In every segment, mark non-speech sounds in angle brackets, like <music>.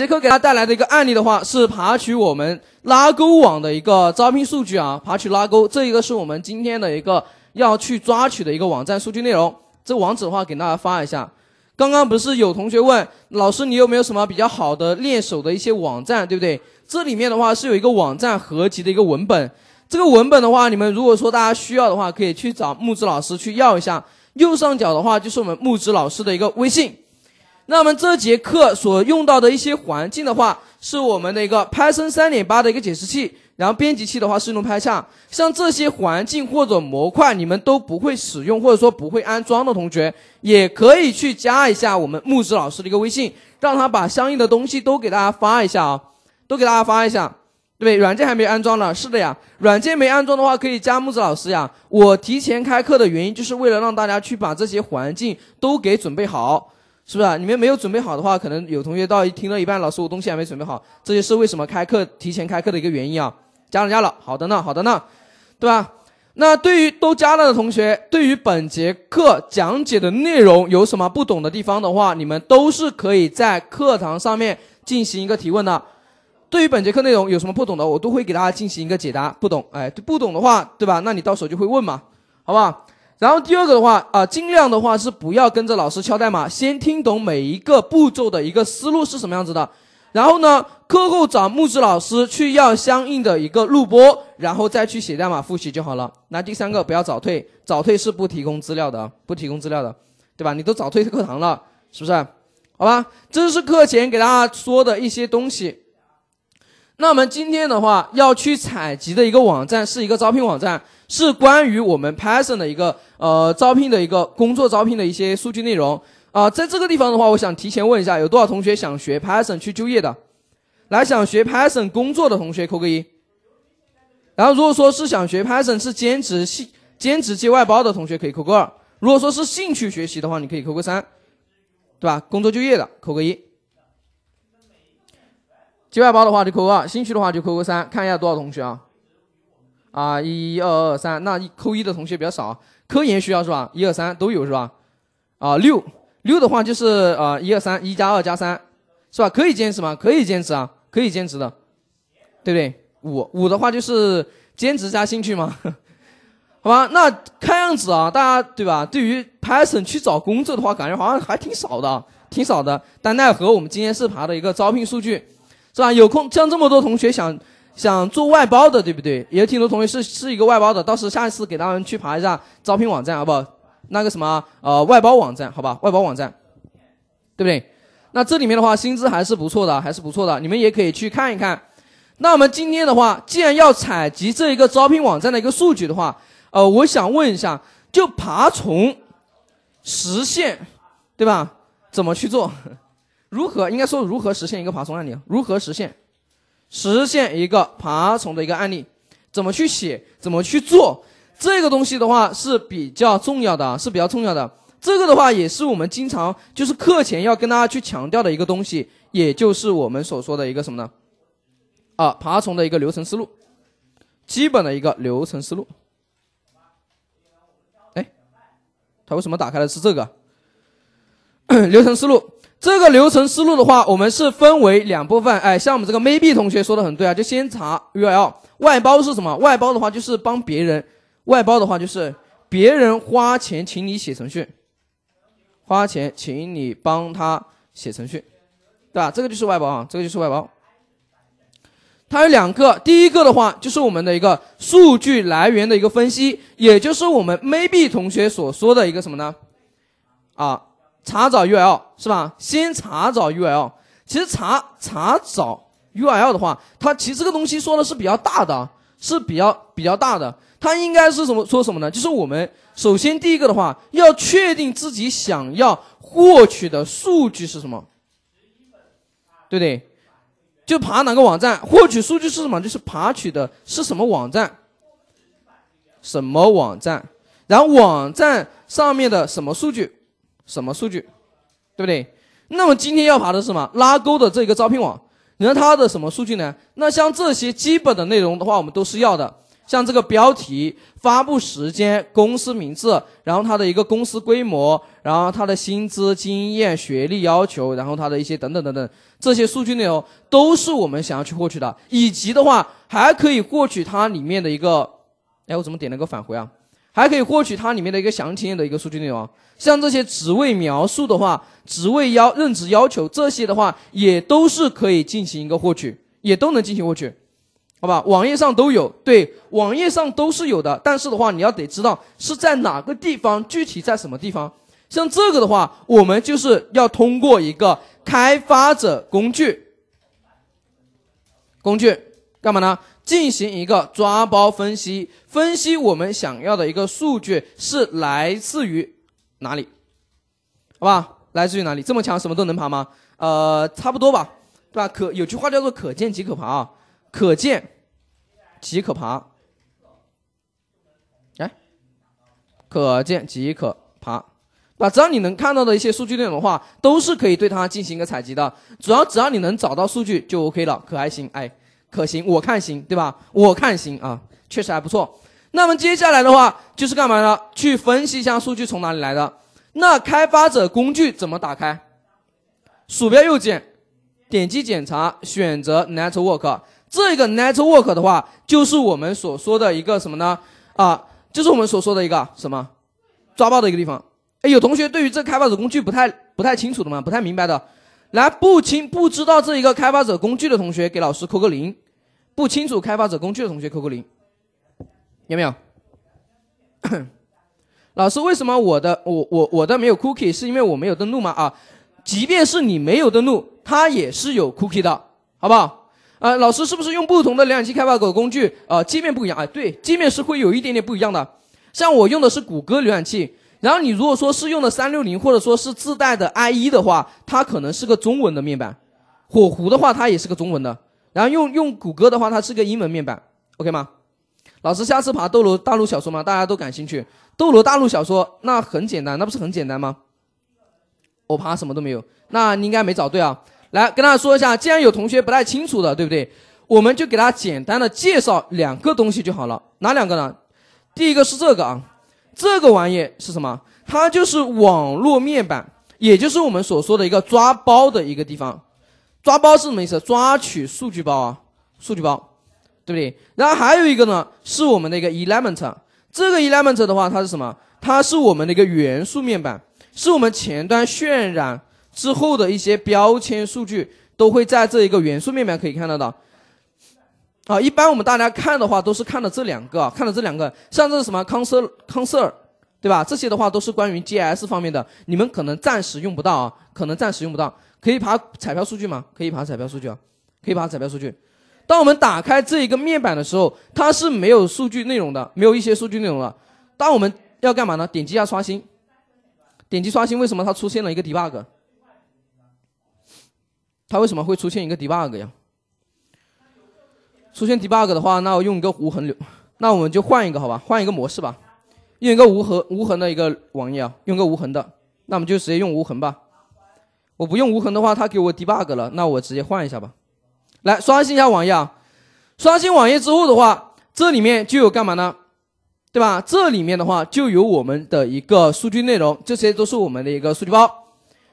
杰克给大家带来的一个案例的话，是爬取我们拉钩网的一个招聘数据啊，爬取拉钩，这一个是我们今天的一个要去抓取的一个网站数据内容。这网址的话，给大家发一下。刚刚不是有同学问老师，你有没有什么比较好的练手的一些网站，对不对？这里面的话是有一个网站合集的一个文本，这个文本的话，你们如果说大家需要的话，可以去找木子老师去要一下。右上角的话就是我们木子老师的一个微信。那么这节课所用到的一些环境的话，是我们的一个 Python 3.8的一个解释器，然后编辑器的话是用 PyCharm。像这些环境或者模块，你们都不会使用或者说不会安装的同学，也可以去加一下我们木子老师的一个微信，让他把相应的东西都给大家发一下啊，都给大家发一下，对不对？软件还没安装呢，是的呀。软件没安装的话，可以加木子老师呀。我提前开课的原因，就是为了让大家去把这些环境都给准备好。是不是啊？你们没有准备好的话，可能有同学到听了一半，老师我东西还没准备好，这就是为什么开课提前开课的一个原因啊！加了加了，好的呢，好的呢，对吧？那对于都加了的同学，对于本节课讲解的内容有什么不懂的地方的话，你们都是可以在课堂上面进行一个提问的。对于本节课内容有什么不懂的，我都会给大家进行一个解答。不懂，哎，不懂的话，对吧？那你到时候就会问嘛，好不好？然后第二个的话啊，尽量的话是不要跟着老师敲代码，先听懂每一个步骤的一个思路是什么样子的。然后呢，课后找木子老师去要相应的一个录播，然后再去写代码复习就好了。那第三个，不要早退，早退是不提供资料的，不提供资料的，对吧？你都早退课堂了，是不是？好吧，这是课前给大家说的一些东西。那我们今天的话，要去采集的一个网站是一个招聘网站，是关于我们 Python 的一个呃招聘的一个工作招聘的一些数据内容啊。在这个地方的话，我想提前问一下，有多少同学想学 Python 去就业的？来，想学 Python 工作的同学扣个一。然后，如果说是想学 Python 是兼职、系，兼职接外包的同学可以扣个二。如果说是兴趣学习的话，你可以扣个三，对吧？工作就业的扣个一。九百八的话就扣二，兴趣的话就扣个三，看一下多少同学啊？啊，一、二、二、三，那扣一的同学比较少，科研需要是吧？一二三都有是吧？啊，六六的话就是啊，一二三，一加二加三，是吧？可以兼职吗？可以兼职啊，可以兼职的，对不对？五五的话就是兼职加兴趣嘛，<laughs> 好吧，那看样子啊，大家对吧？对于 Python 去找工作的话，感觉好像还挺少的，挺少的。但奈何我们今天是爬的一个招聘数据。是吧？有空像这么多同学想想做外包的，对不对？也挺多同学是是一个外包的，到时下一次给他们去爬一下招聘网站，好不好？那个什么呃外包网站，好吧，外包网站，对不对？那这里面的话，薪资还是不错的，还是不错的，你们也可以去看一看。那我们今天的话，既然要采集这一个招聘网站的一个数据的话，呃，我想问一下，就爬虫实现，对吧？怎么去做？如何应该说如何实现一个爬虫案例如何实现实现一个爬虫的一个案例？怎么去写？怎么去做？这个东西的话是比较重要的啊，是比较重要的。这个的话也是我们经常就是课前要跟大家去强调的一个东西，也就是我们所说的一个什么呢？啊，爬虫的一个流程思路，基本的一个流程思路。哎，他为什么打开的是这个？<coughs> 流程思路。这个流程思路的话，我们是分为两部分。哎，像我们这个 maybe 同学说的很对啊，就先查 URL。外包是什么？外包的话就是帮别人，外包的话就是别人花钱请你写程序，花钱请你帮他写程序，对吧？这个就是外包啊，这个就是外包。它有两个，第一个的话就是我们的一个数据来源的一个分析，也就是我们 maybe 同学所说的一个什么呢？啊。查找 UL 是吧？先查找 UL。其实查查找 UL 的话，它其实这个东西说的是比较大的，是比较比较大的。它应该是什么？说什么呢？就是我们首先第一个的话，要确定自己想要获取的数据是什么，对不对？就爬哪个网站获取数据是什么？就是爬取的是什么网站？什么网站？然后网站上面的什么数据？什么数据，对不对？那么今天要爬的是什么？拉钩的这个招聘网，你看它的什么数据呢？那像这些基本的内容的话，我们都是要的。像这个标题、发布时间、公司名字，然后它的一个公司规模，然后它的薪资、经验、学历要求，然后它的一些等等等等这些数据内容都是我们想要去获取的。以及的话，还可以获取它里面的一个，哎，我怎么点了个返回啊？还可以获取它里面的一个详情页的一个数据内容，像这些职位描述的话，职位要任职要求这些的话，也都是可以进行一个获取，也都能进行获取，好吧？网页上都有，对，网页上都是有的，但是的话，你要得知道是在哪个地方，具体在什么地方。像这个的话，我们就是要通过一个开发者工具，工具干嘛呢？进行一个抓包分析，分析我们想要的一个数据是来自于哪里，好吧？来自于哪里？这么强，什么都能爬吗？呃，差不多吧，对吧？可有句话叫做“可见即可爬”啊，“可见，即可爬”，来，“可见即可爬哎，可见即可爬对吧？只要你能看到的一些数据内容的话，都是可以对它进行一个采集的。主要只要你能找到数据就 OK 了，可还行？哎。可行，我看行，对吧？我看行啊，确实还不错。那么接下来的话就是干嘛呢？去分析一下数据从哪里来的。那开发者工具怎么打开？鼠标右键，点击检查，选择 Network。这个 Network 的话，就是我们所说的一个什么呢？啊，就是我们所说的一个什么抓包的一个地方。哎，有同学对于这开发者工具不太不太清楚的吗？不太明白的？来，不清不知道这一个开发者工具的同学，给老师扣个零；不清楚开发者工具的同学扣个零，有没有？<coughs> 老师，为什么我的我我我的没有 cookie？是因为我没有登录吗？啊，即便是你没有登录，它也是有 cookie 的，好不好？啊，老师，是不是用不同的浏览器开发者工具啊，界面不一样啊？对，界面是会有一点点不一样的，像我用的是谷歌浏览器。然后你如果说是用的三六零或者说是自带的 IE 的话，它可能是个中文的面板；火狐的话，它也是个中文的。然后用用谷歌的话，它是个英文面板，OK 吗？老师，下次爬斗罗大陆小说吗？大家都感兴趣。斗罗大陆小说那很简单，那不是很简单吗？我爬什么都没有，那你应该没找对啊。来跟大家说一下，既然有同学不太清楚的，对不对？我们就给大家简单的介绍两个东西就好了。哪两个呢？第一个是这个啊。这个玩意是什么？它就是网络面板，也就是我们所说的一个抓包的一个地方。抓包是什么意思？抓取数据包啊，数据包，对不对？然后还有一个呢，是我们的一个 element。这个 element 的话，它是什么？它是我们的一个元素面板，是我们前端渲染之后的一些标签数据都会在这一个元素面板可以看到的。啊，一般我们大家看的话，都是看的这两个，看的这两个，像这是什么康瑟康瑟尔，对吧？这些的话都是关于 GS 方面的，你们可能暂时用不到啊，可能暂时用不到。可以爬彩票数据吗？可以爬彩票数据啊，可以爬彩票数据。当我们打开这一个面板的时候，它是没有数据内容的，没有一些数据内容了。当我们要干嘛呢？点击一下刷新，点击刷新，为什么它出现了一个 debug？它为什么会出现一个 debug 呀？出现 debug 的话，那我用一个无痕流，那我们就换一个好吧，换一个模式吧，用一个无痕无痕的一个网页啊，用个无痕的，那我们就直接用无痕吧。我不用无痕的话，它给我 debug 了，那我直接换一下吧。来刷新一下网页啊，刷新网页之后的话，这里面就有干嘛呢？对吧？这里面的话就有我们的一个数据内容，这些都是我们的一个数据包，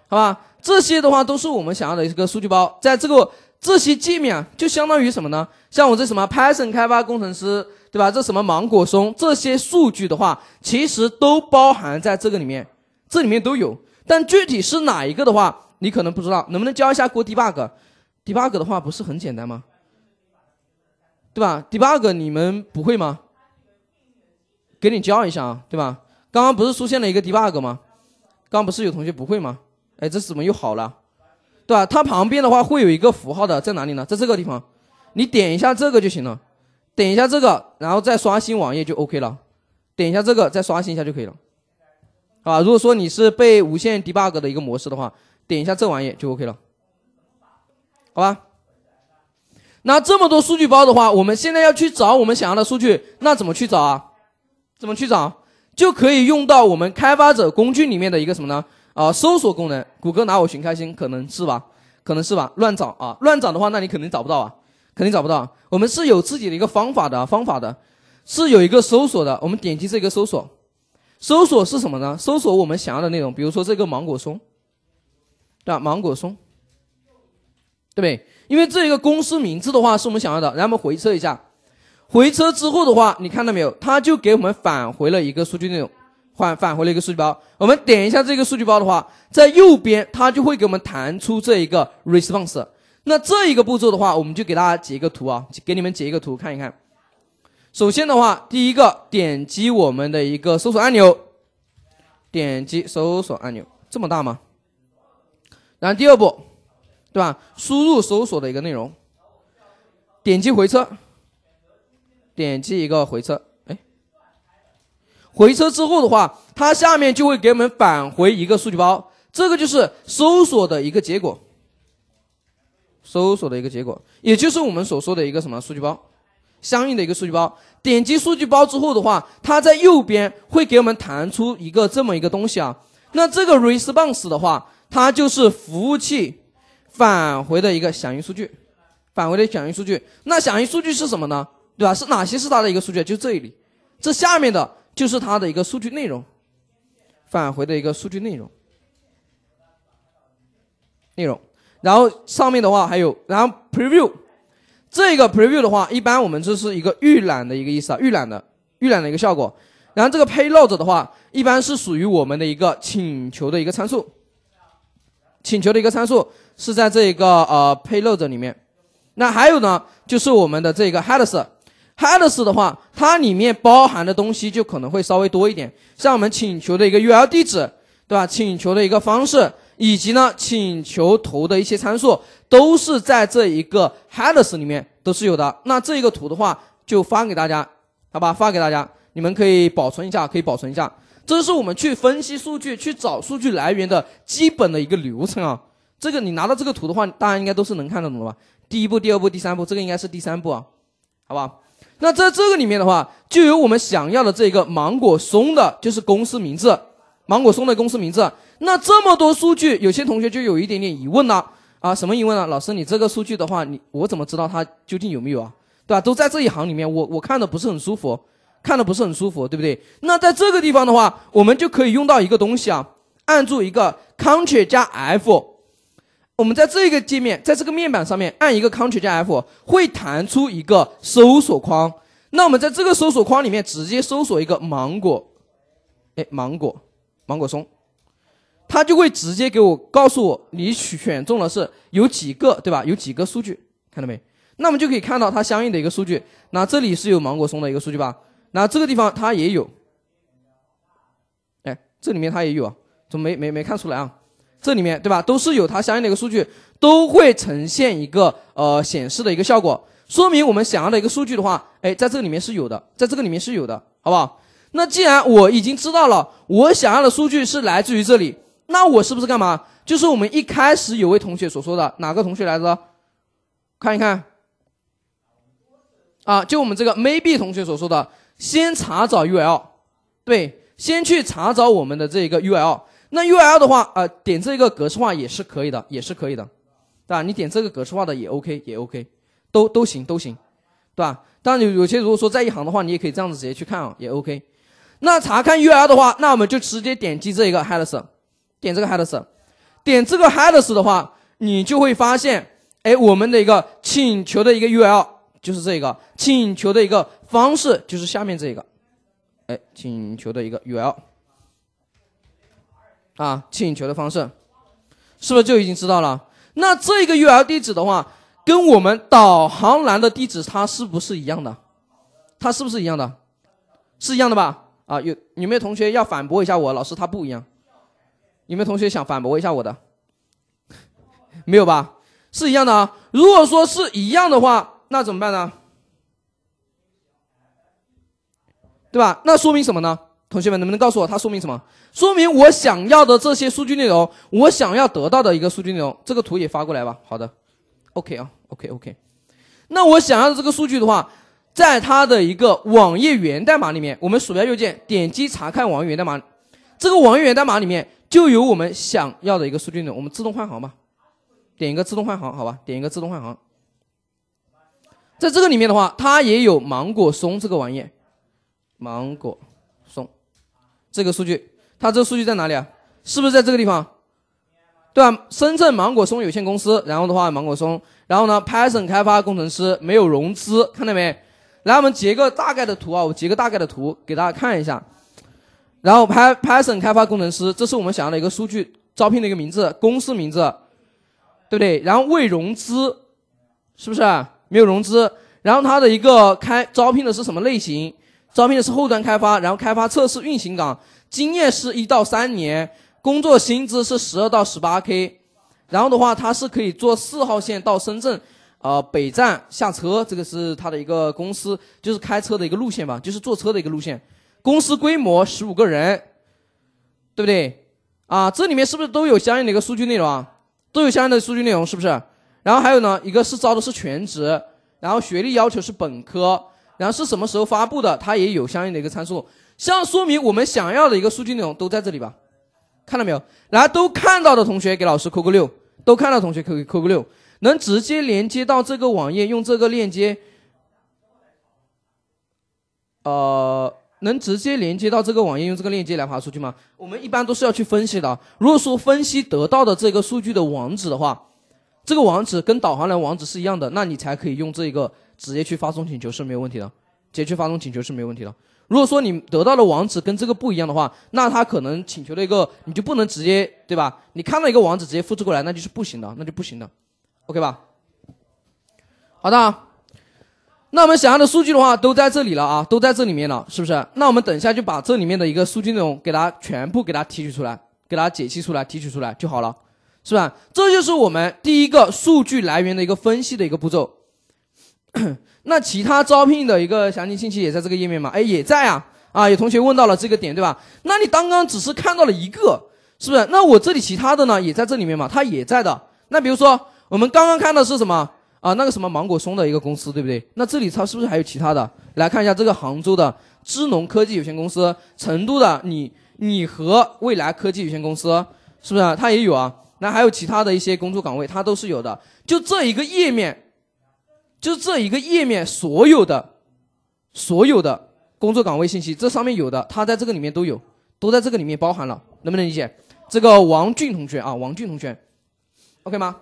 好吧？这些的话都是我们想要的一个数据包，在这个。这些界面就相当于什么呢？像我这什么 Python 开发工程师，对吧？这什么芒果松这些数据的话，其实都包含在这个里面，这里面都有。但具体是哪一个的话，你可能不知道。能不能教一下过 debug？debug 的话不是很简单吗？对吧？debug 你们不会吗？给你教一下啊，对吧？刚刚不是出现了一个 debug 吗？刚不是有同学不会吗？哎，这怎么又好了？对吧？它旁边的话会有一个符号的，在哪里呢？在这个地方，你点一下这个就行了，点一下这个，然后再刷新网页就 OK 了。点一下这个，再刷新一下就可以了，好吧？如果说你是被无限 debug 的一个模式的话，点一下这玩意就 OK 了，好吧？那这么多数据包的话，我们现在要去找我们想要的数据，那怎么去找啊？怎么去找？就可以用到我们开发者工具里面的一个什么呢？啊，搜索功能，谷歌拿我寻开心，可能是吧，可能是吧，乱找啊，乱找的话，那你肯定找不到啊，肯定找不到我们是有自己的一个方法的，方法的，是有一个搜索的。我们点击这个搜索，搜索是什么呢？搜索我们想要的内容，比如说这个芒果松，对吧？芒果松，对不对？因为这个公司名字的话是我们想要的。然后我们回车一下，回车之后的话，你看到没有？它就给我们返回了一个数据内容。返返回了一个数据包，我们点一下这个数据包的话，在右边它就会给我们弹出这一个 response。那这一个步骤的话，我们就给大家截一个图啊，给你们截一个图看一看。首先的话，第一个点击我们的一个搜索按钮，点击搜索按钮，这么大吗？然后第二步，对吧？输入搜索的一个内容，点击回车，点击一个回车。回车之后的话，它下面就会给我们返回一个数据包，这个就是搜索的一个结果，搜索的一个结果，也就是我们所说的一个什么数据包，相应的一个数据包。点击数据包之后的话，它在右边会给我们弹出一个这么一个东西啊。那这个 response 的话，它就是服务器返回的一个响应数据，返回的响应数据。那响应数据是什么呢？对吧？是哪些是它的一个数据？就这里，这下面的。就是它的一个数据内容，返回的一个数据内容，内容。然后上面的话还有，然后 preview 这个 preview 的话，一般我们这是一个预览的一个意思啊，预览的预览的一个效果。然后这个 payload 的话，一般是属于我们的一个请求的一个参数，请求的一个参数是在这一个呃 payload 里面。那还有呢，就是我们的这个 headers。Headers 的话，它里面包含的东西就可能会稍微多一点，像我们请求的一个 URL 地址，对吧？请求的一个方式，以及呢请求头的一些参数，都是在这一个 headers 里面都是有的。那这一个图的话，就发给大家，好吧？发给大家，你们可以保存一下，可以保存一下。这是我们去分析数据、去找数据来源的基本的一个流程啊。这个你拿到这个图的话，大家应该都是能看得懂的吧？第一步、第二步、第三步，这个应该是第三步啊，好吧？那在这个里面的话，就有我们想要的这个芒果松的，就是公司名字，芒果松的公司名字。那这么多数据，有些同学就有一点点疑问了啊，什么疑问呢？老师，你这个数据的话，你我怎么知道它究竟有没有啊？对吧？都在这一行里面，我我看的不是很舒服，看的不是很舒服，对不对？那在这个地方的话，我们就可以用到一个东西啊，按住一个 Ctrl 加 F。我们在这个界面，在这个面板上面按一个 c t r l 加 F，会弹出一个搜索框。那我们在这个搜索框里面直接搜索一个芒果，哎，芒果，芒果松，它就会直接给我告诉我你选中的是有几个，对吧？有几个数据，看到没？那我们就可以看到它相应的一个数据。那这里是有芒果松的一个数据吧？那这个地方它也有，哎，这里面它也有，啊，怎么没没没看出来啊？这里面对吧？都是有它相应的一个数据，都会呈现一个呃显示的一个效果，说明我们想要的一个数据的话，哎，在这个里面是有的，在这个里面是有的，好不好？那既然我已经知道了我想要的数据是来自于这里，那我是不是干嘛？就是我们一开始有位同学所说的，哪个同学来着？看一看，啊，就我们这个 maybe 同学所说的，先查找 UL，对，先去查找我们的这个 UL。那 U L 的话，呃，点这一个格式化也是可以的，也是可以的，对吧？你点这个格式化的也 O K，也 O K，都都行，都行，对吧？当然，有有些如果说在一行的话，你也可以这样子直接去看啊，也 O K。那查看 U L 的话，那我们就直接点击这一个 Headers，点这个 Headers，点这个 Headers 的话，你就会发现，哎，我们的一个请求的一个 U L 就是这个，请求的一个方式就是下面这个，哎，请求的一个 U L。啊，请求的方式，是不是就已经知道了？那这个 URL 地址的话，跟我们导航栏的地址，它是不是一样的？它是不是一样的？是一样的吧？啊，有有没有同学要反驳一下我老师？他不一样，有没有同学想反驳一下我的？没有吧？是一样的啊。如果说是一样的话，那怎么办呢？对吧？那说明什么呢？同学们，能不能告诉我它说明什么？说明我想要的这些数据内容，我想要得到的一个数据内容。这个图也发过来吧。好的，OK 啊，OK OK。那我想要的这个数据的话，在它的一个网页源代码里面，我们鼠标右键点击查看网页源代码。这个网页源代码里面就有我们想要的一个数据内容。我们自动换行吧，点一个自动换行，好吧，点一个自动换行。在这个里面的话，它也有芒果松这个玩意，芒果。这个数据，它这个数据在哪里啊？是不是在这个地方？对吧？深圳芒果松有限公司，然后的话，芒果松，然后呢，Python 开发工程师，没有融资，看到没？来，我们截个大概的图啊，我截个大概的图给大家看一下。然后，Python 开发工程师，这是我们想要的一个数据，招聘的一个名字，公司名字，对不对？然后未融资，是不是没有融资？然后它的一个开招聘的是什么类型？招聘的是后端开发，然后开发测试运行岗，经验是一到三年，工作薪资是十二到十八 K，然后的话，它是可以坐四号线到深圳，呃北站下车，这个是它的一个公司，就是开车的一个路线吧，就是坐车的一个路线。公司规模十五个人，对不对？啊，这里面是不是都有相应的一个数据内容啊？都有相应的数据内容，是不是？然后还有呢，一个是招的是全职，然后学历要求是本科。然后是什么时候发布的？它也有相应的一个参数，像说明我们想要的一个数据内容都在这里吧？看到没有？来，都看到的同学给老师扣个六，都看到同学扣扣个六，能直接连接到这个网页用这个链接？呃，能直接连接到这个网页用这个链接来爬数据吗？我们一般都是要去分析的。如果说分析得到的这个数据的网址的话，这个网址跟导航栏网址是一样的，那你才可以用这个。直接去发送请求是没有问题的，直接去发送请求是没有问题的。如果说你得到的网址跟这个不一样的话，那他可能请求的一个你就不能直接对吧？你看到一个网址直接复制过来，那就是不行的，那就不行的，OK 吧？好的，那我们想要的数据的话都在这里了啊，都在这里面了，是不是？那我们等一下就把这里面的一个数据内容给它全部给它提取出来，给它解析出来，提取出来就好了，是吧？这就是我们第一个数据来源的一个分析的一个步骤。<coughs> 那其他招聘的一个详细信息也在这个页面嘛？哎，也在啊！啊，有同学问到了这个点，对吧？那你刚刚只是看到了一个，是不是？那我这里其他的呢，也在这里面嘛？它也在的。那比如说我们刚刚看的是什么啊？那个什么芒果松的一个公司，对不对？那这里它是不是还有其他的？来看一下这个杭州的知农科技有限公司，成都的你你和未来科技有限公司，是不是？它也有啊。那还有其他的一些工作岗位，它都是有的。就这一个页面。就是这一个页面所有的、所有的工作岗位信息，这上面有的，它在这个里面都有，都在这个里面包含了，能不能理解？这个王俊同学啊，王俊同学，OK 吗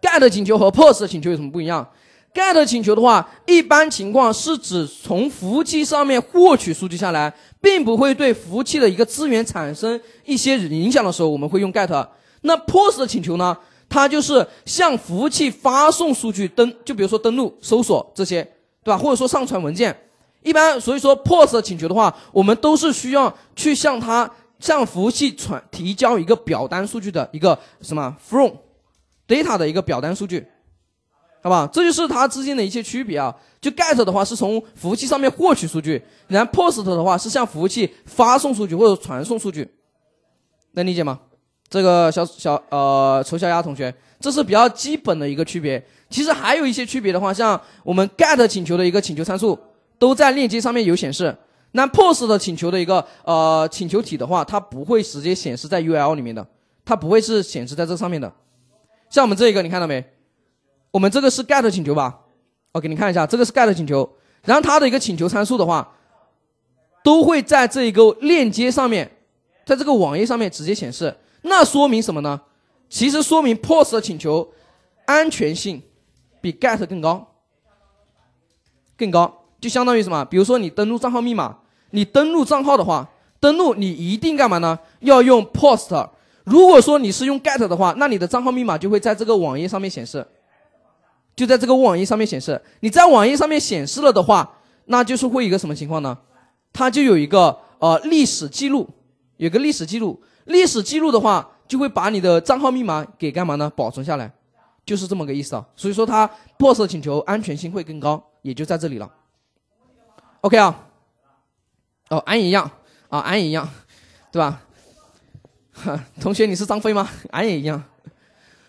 ？GET 请求和 POST 请求有什么不一样？GET 请求的话，一般情况是指从服务器上面获取数据下来，并不会对服务器的一个资源产生一些影响的时候，我们会用 GET。那 POST 的请求呢？它就是向服务器发送数据登，就比如说登录、搜索这些，对吧？或者说上传文件，一般所以说 POST 请求的话，我们都是需要去向它向服务器传提交一个表单数据的一个什么 from data 的一个表单数据，好吧？这就是它之间的一些区别啊。就 GET 的话是从服务器上面获取数据，然后 POST 的话是向服务器发送数据或者传送数据，能理解吗？这个小小呃，丑小鸭同学，这是比较基本的一个区别。其实还有一些区别的话，像我们 get 请求的一个请求参数都在链接上面有显示。那 post 的请求的一个呃请求体的话，它不会直接显示在 url 里面的，它不会是显示在这上面的。像我们这一个，你看到没？我们这个是 get 请求吧？我给你看一下，这个是 get 请求。然后它的一个请求参数的话，都会在这一个链接上面，在这个网页上面直接显示。那说明什么呢？其实说明 POST 的请求安全性比 GET 更高，更高就相当于什么？比如说你登录账号密码，你登录账号的话，登录你一定干嘛呢？要用 POST。如果说你是用 GET 的话，那你的账号密码就会在这个网页上面显示，就在这个网页上面显示。你在网页上面显示了的话，那就是会一个什么情况呢？它就有一个呃历史记录，有个历史记录。历史记录的话，就会把你的账号密码给干嘛呢？保存下来，就是这么个意思啊。所以说，它破 o s 请求安全性会更高，也就在这里了。OK 啊，哦，俺也一样啊，俺也一样，对吧？<laughs> 同学，你是张飞吗？俺 <laughs> 也一样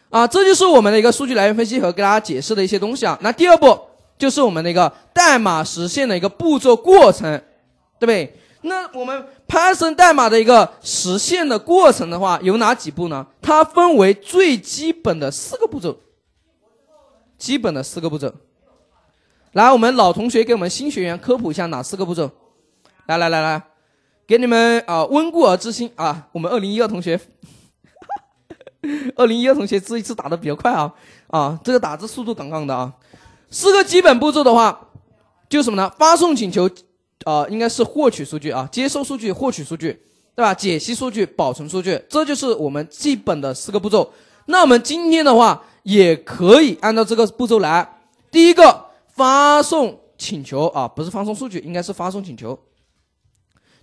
啊。这就是我们的一个数据来源分析和给大家解释的一些东西啊。那第二步就是我们的一个代码实现的一个步骤过程，对不对？那我们 Python 代码的一个实现的过程的话，有哪几步呢？它分为最基本的四个步骤，基本的四个步骤。来，我们老同学给我们新学员科普一下哪四个步骤。来来来来，给你们啊，温故而知新啊。我们2012同学，2012同学这一次打的比较快啊啊，这个打字速度杠杠的啊。四个基本步骤的话，就什么呢？发送请求。呃，应该是获取数据啊，接收数据，获取数据，对吧？解析数据，保存数据，这就是我们基本的四个步骤。那我们今天的话，也可以按照这个步骤来。第一个，发送请求啊，不是发送数据，应该是发送请求。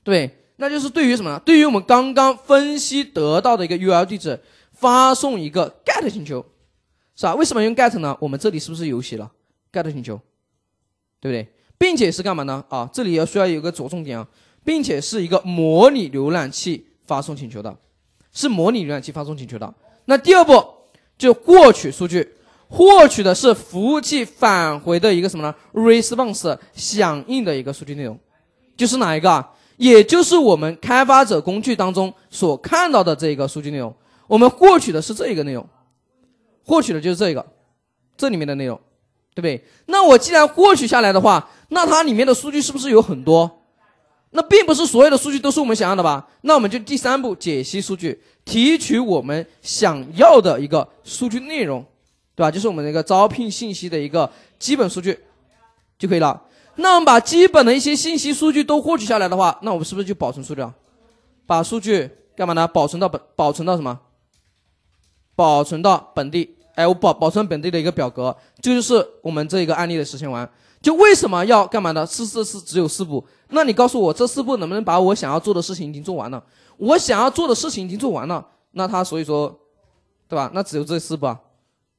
对，那就是对于什么呢？对于我们刚刚分析得到的一个 URL 地址，发送一个 GET 请求，是吧？为什么用 GET 呢？我们这里是不是有写了 GET 请求？对不对？并且是干嘛呢？啊，这里要需要有个着重点啊，并且是一个模拟浏览器发送请求的，是模拟浏览器发送请求的。那第二步就获取数据，获取的是服务器返回的一个什么呢？response 响应的一个数据内容，就是哪一个？啊？也就是我们开发者工具当中所看到的这一个数据内容，我们获取的是这一个内容，获取的就是这个，这里面的内容。对不对？那我既然获取下来的话，那它里面的数据是不是有很多？那并不是所有的数据都是我们想要的吧？那我们就第三步解析数据，提取我们想要的一个数据内容，对吧？就是我们的一个招聘信息的一个基本数据就可以了。那我们把基本的一些信息数据都获取下来的话，那我们是不是就保存数据？把数据干嘛呢？保存到本保存到什么？保存到本地。哎，我保保存本地的一个表格，这就是我们这一个案例的实现完。就为什么要干嘛呢？是是是只有四步。那你告诉我这四步能不能把我想要做的事情已经做完了？我想要做的事情已经做完了，那他所以说，对吧？那只有这四步，啊，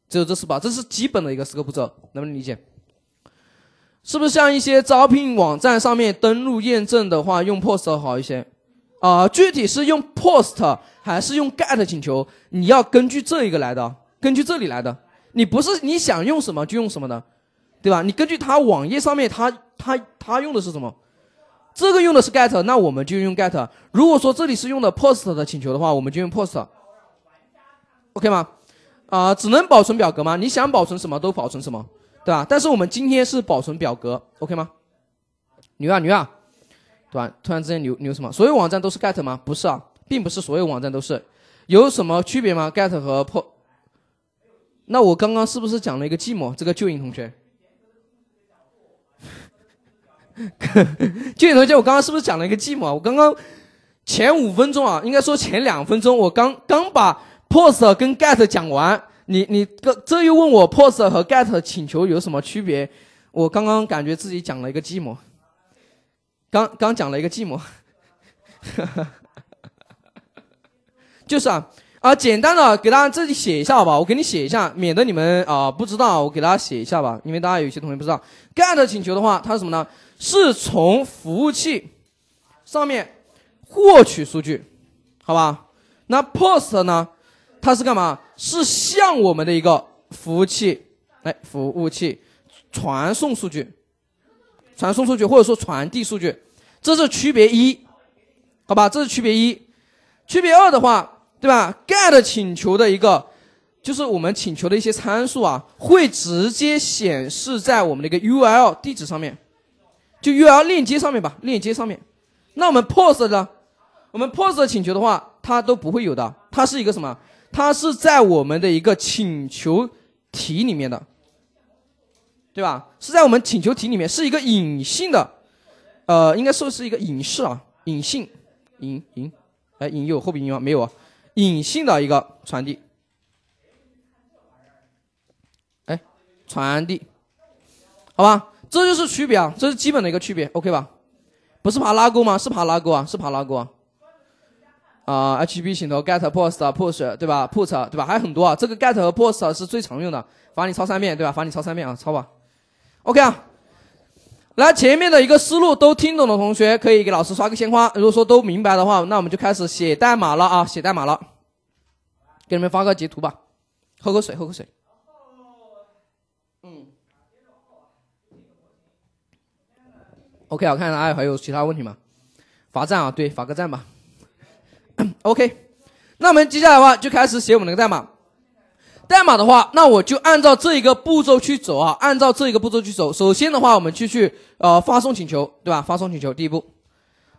只有这四步，啊，这是基本的一个四个步骤，能不能理解？是不是像一些招聘网站上面登录验证的话，用 POST 好一些？啊，具体是用 POST 还是用 GET 请求？你要根据这一个来的。根据这里来的，你不是你想用什么就用什么的，对吧？你根据他网页上面他他他用的是什么？这个用的是 get，那我们就用 get。如果说这里是用的 post 的请求的话，我们就用 post。OK 吗？啊，只能保存表格吗？你想保存什么都保存什么，对吧？但是我们今天是保存表格，OK 吗？牛啊牛啊，对吧？突然之间牛牛什么？所有网站都是 get 吗？不是啊，并不是所有网站都是。有什么区别吗？get 和 post。那我刚刚是不是讲了一个寂寞？这个旧影同学，<laughs> 旧影同学，我刚刚是不是讲了一个寂寞？我刚刚前五分钟啊，应该说前两分钟，我刚刚把 post 跟 get 讲完，你你这又问我 post 和 get 请求有什么区别？我刚刚感觉自己讲了一个寂寞，刚刚讲了一个寂寞，<laughs> 就是啊。啊，简单的，给大家自己写一下吧。我给你写一下，免得你们啊不知道。我给大家写一下吧，因为大家有些同学不知道。GET 请求的话，它是什么呢？是从服务器上面获取数据，好吧？那 POST 呢？它是干嘛？是向我们的一个服务器哎，服务器传送数据，传送数据或者说传递数据，这是区别一，好吧？这是区别一。区别二的话。对吧？GET 请求的一个就是我们请求的一些参数啊，会直接显示在我们的一个 URL 地址上面，就 URL 链接上面吧，链接上面。那我们 POST 呢？我们 POST 请求的话，它都不会有的，它是一个什么？它是在我们的一个请求体里面的，对吧？是在我们请求体里面，是一个隐性的，呃，应该说是一个隐式啊，隐性，隐隐，哎，隐有后鼻音吗？没有啊。隐性的一个传递，哎，传递，好吧，这就是区别啊，这是基本的一个区别，OK 吧？不是爬拉钩吗？是爬拉钩啊，是爬拉钩啊。啊，HTTP 请求，get、post、push 对吧？put 对吧？还有很多啊，这个 get 和 post 是最常用的，罚你抄三遍对吧？罚你抄三遍啊，抄吧。OK 啊。来，前面的一个思路都听懂的同学可以给老师刷个鲜花。如果说都明白的话，那我们就开始写代码了啊！写代码了，给你们发个截图吧。喝口水，喝口水。嗯。OK，我看啊，还有其他问题吗？罚站啊，对，罚个站吧。OK，那我们接下来的话就开始写我们的代码。代码的话，那我就按照这一个步骤去走啊，按照这一个步骤去走。首先的话，我们就去呃发送请求，对吧？发送请求，第一步，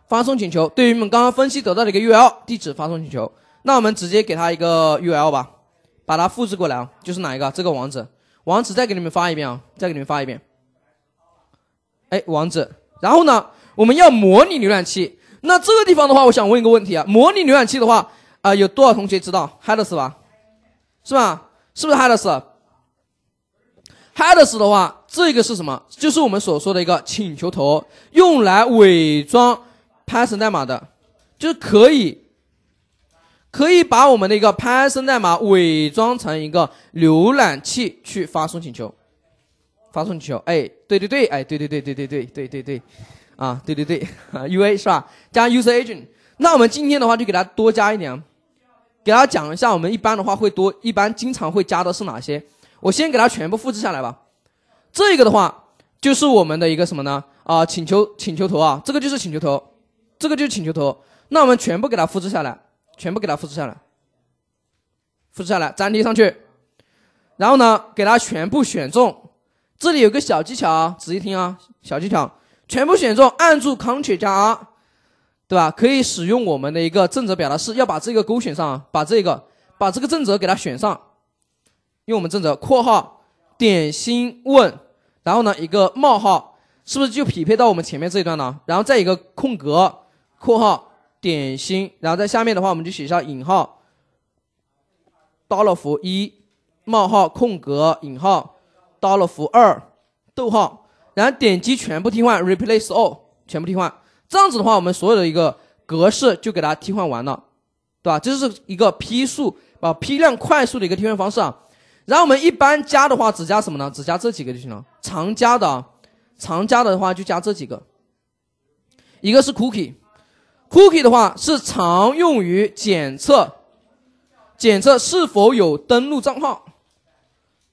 发送请求。对于我们刚刚分析得到的一个 URL 地址，发送请求。那我们直接给他一个 URL 吧，把它复制过来啊。就是哪一个？这个网址，网址再给你们发一遍啊，再给你们发一遍。哎，网址。然后呢，我们要模拟浏览器。那这个地方的话，我想问一个问题啊，模拟浏览器的话啊，有多少同学知道 h e a d e s 吧？是吧？是不是 h a d e r s h e a d e r s 的话，这个是什么？就是我们所说的一个请求头，用来伪装 Python 代码的，就是可以，可以把我们的一个 Python 代码伪装成一个浏览器去发送请求，发送请求。哎，对对对，哎，对对对对对对对对对，啊，对对对，UA 是吧？加 User Agent。那我们今天的话，就给它多加一点。给大家讲一下，我们一般的话会多，一般经常会加的是哪些？我先给它全部复制下来吧。这个的话就是我们的一个什么呢？啊，请求请求头啊，这个就是请求头，这个就是请求头。那我们全部给它复制下来，全部给它复制下来，复制下来粘贴上去。然后呢，给它全部选中。这里有个小技巧，啊，仔细听啊，小技巧，全部选中，按住 Ctrl 加 R。对吧？可以使用我们的一个正则表达式，要把这个勾选上，把这个把这个正则给它选上，用我们正则（括号点星问），然后呢一个冒号，是不是就匹配到我们前面这一段呢？然后再一个空格（括号点星），然后在下面的话我们就写下引号 d o l l a r 符一冒号空格引号 d o l l a r 符二逗号），然后点击全部替换 （replace all） 全部替换。这样子的话，我们所有的一个格式就给它替换完了，对吧？这是一个批数啊，批量快速的一个替换方式啊。然后我们一般加的话，只加什么呢？只加这几个就行了。常加的，常加的话就加这几个。一个是 cookie，cookie 的话是常用于检测检测是否有登录账号，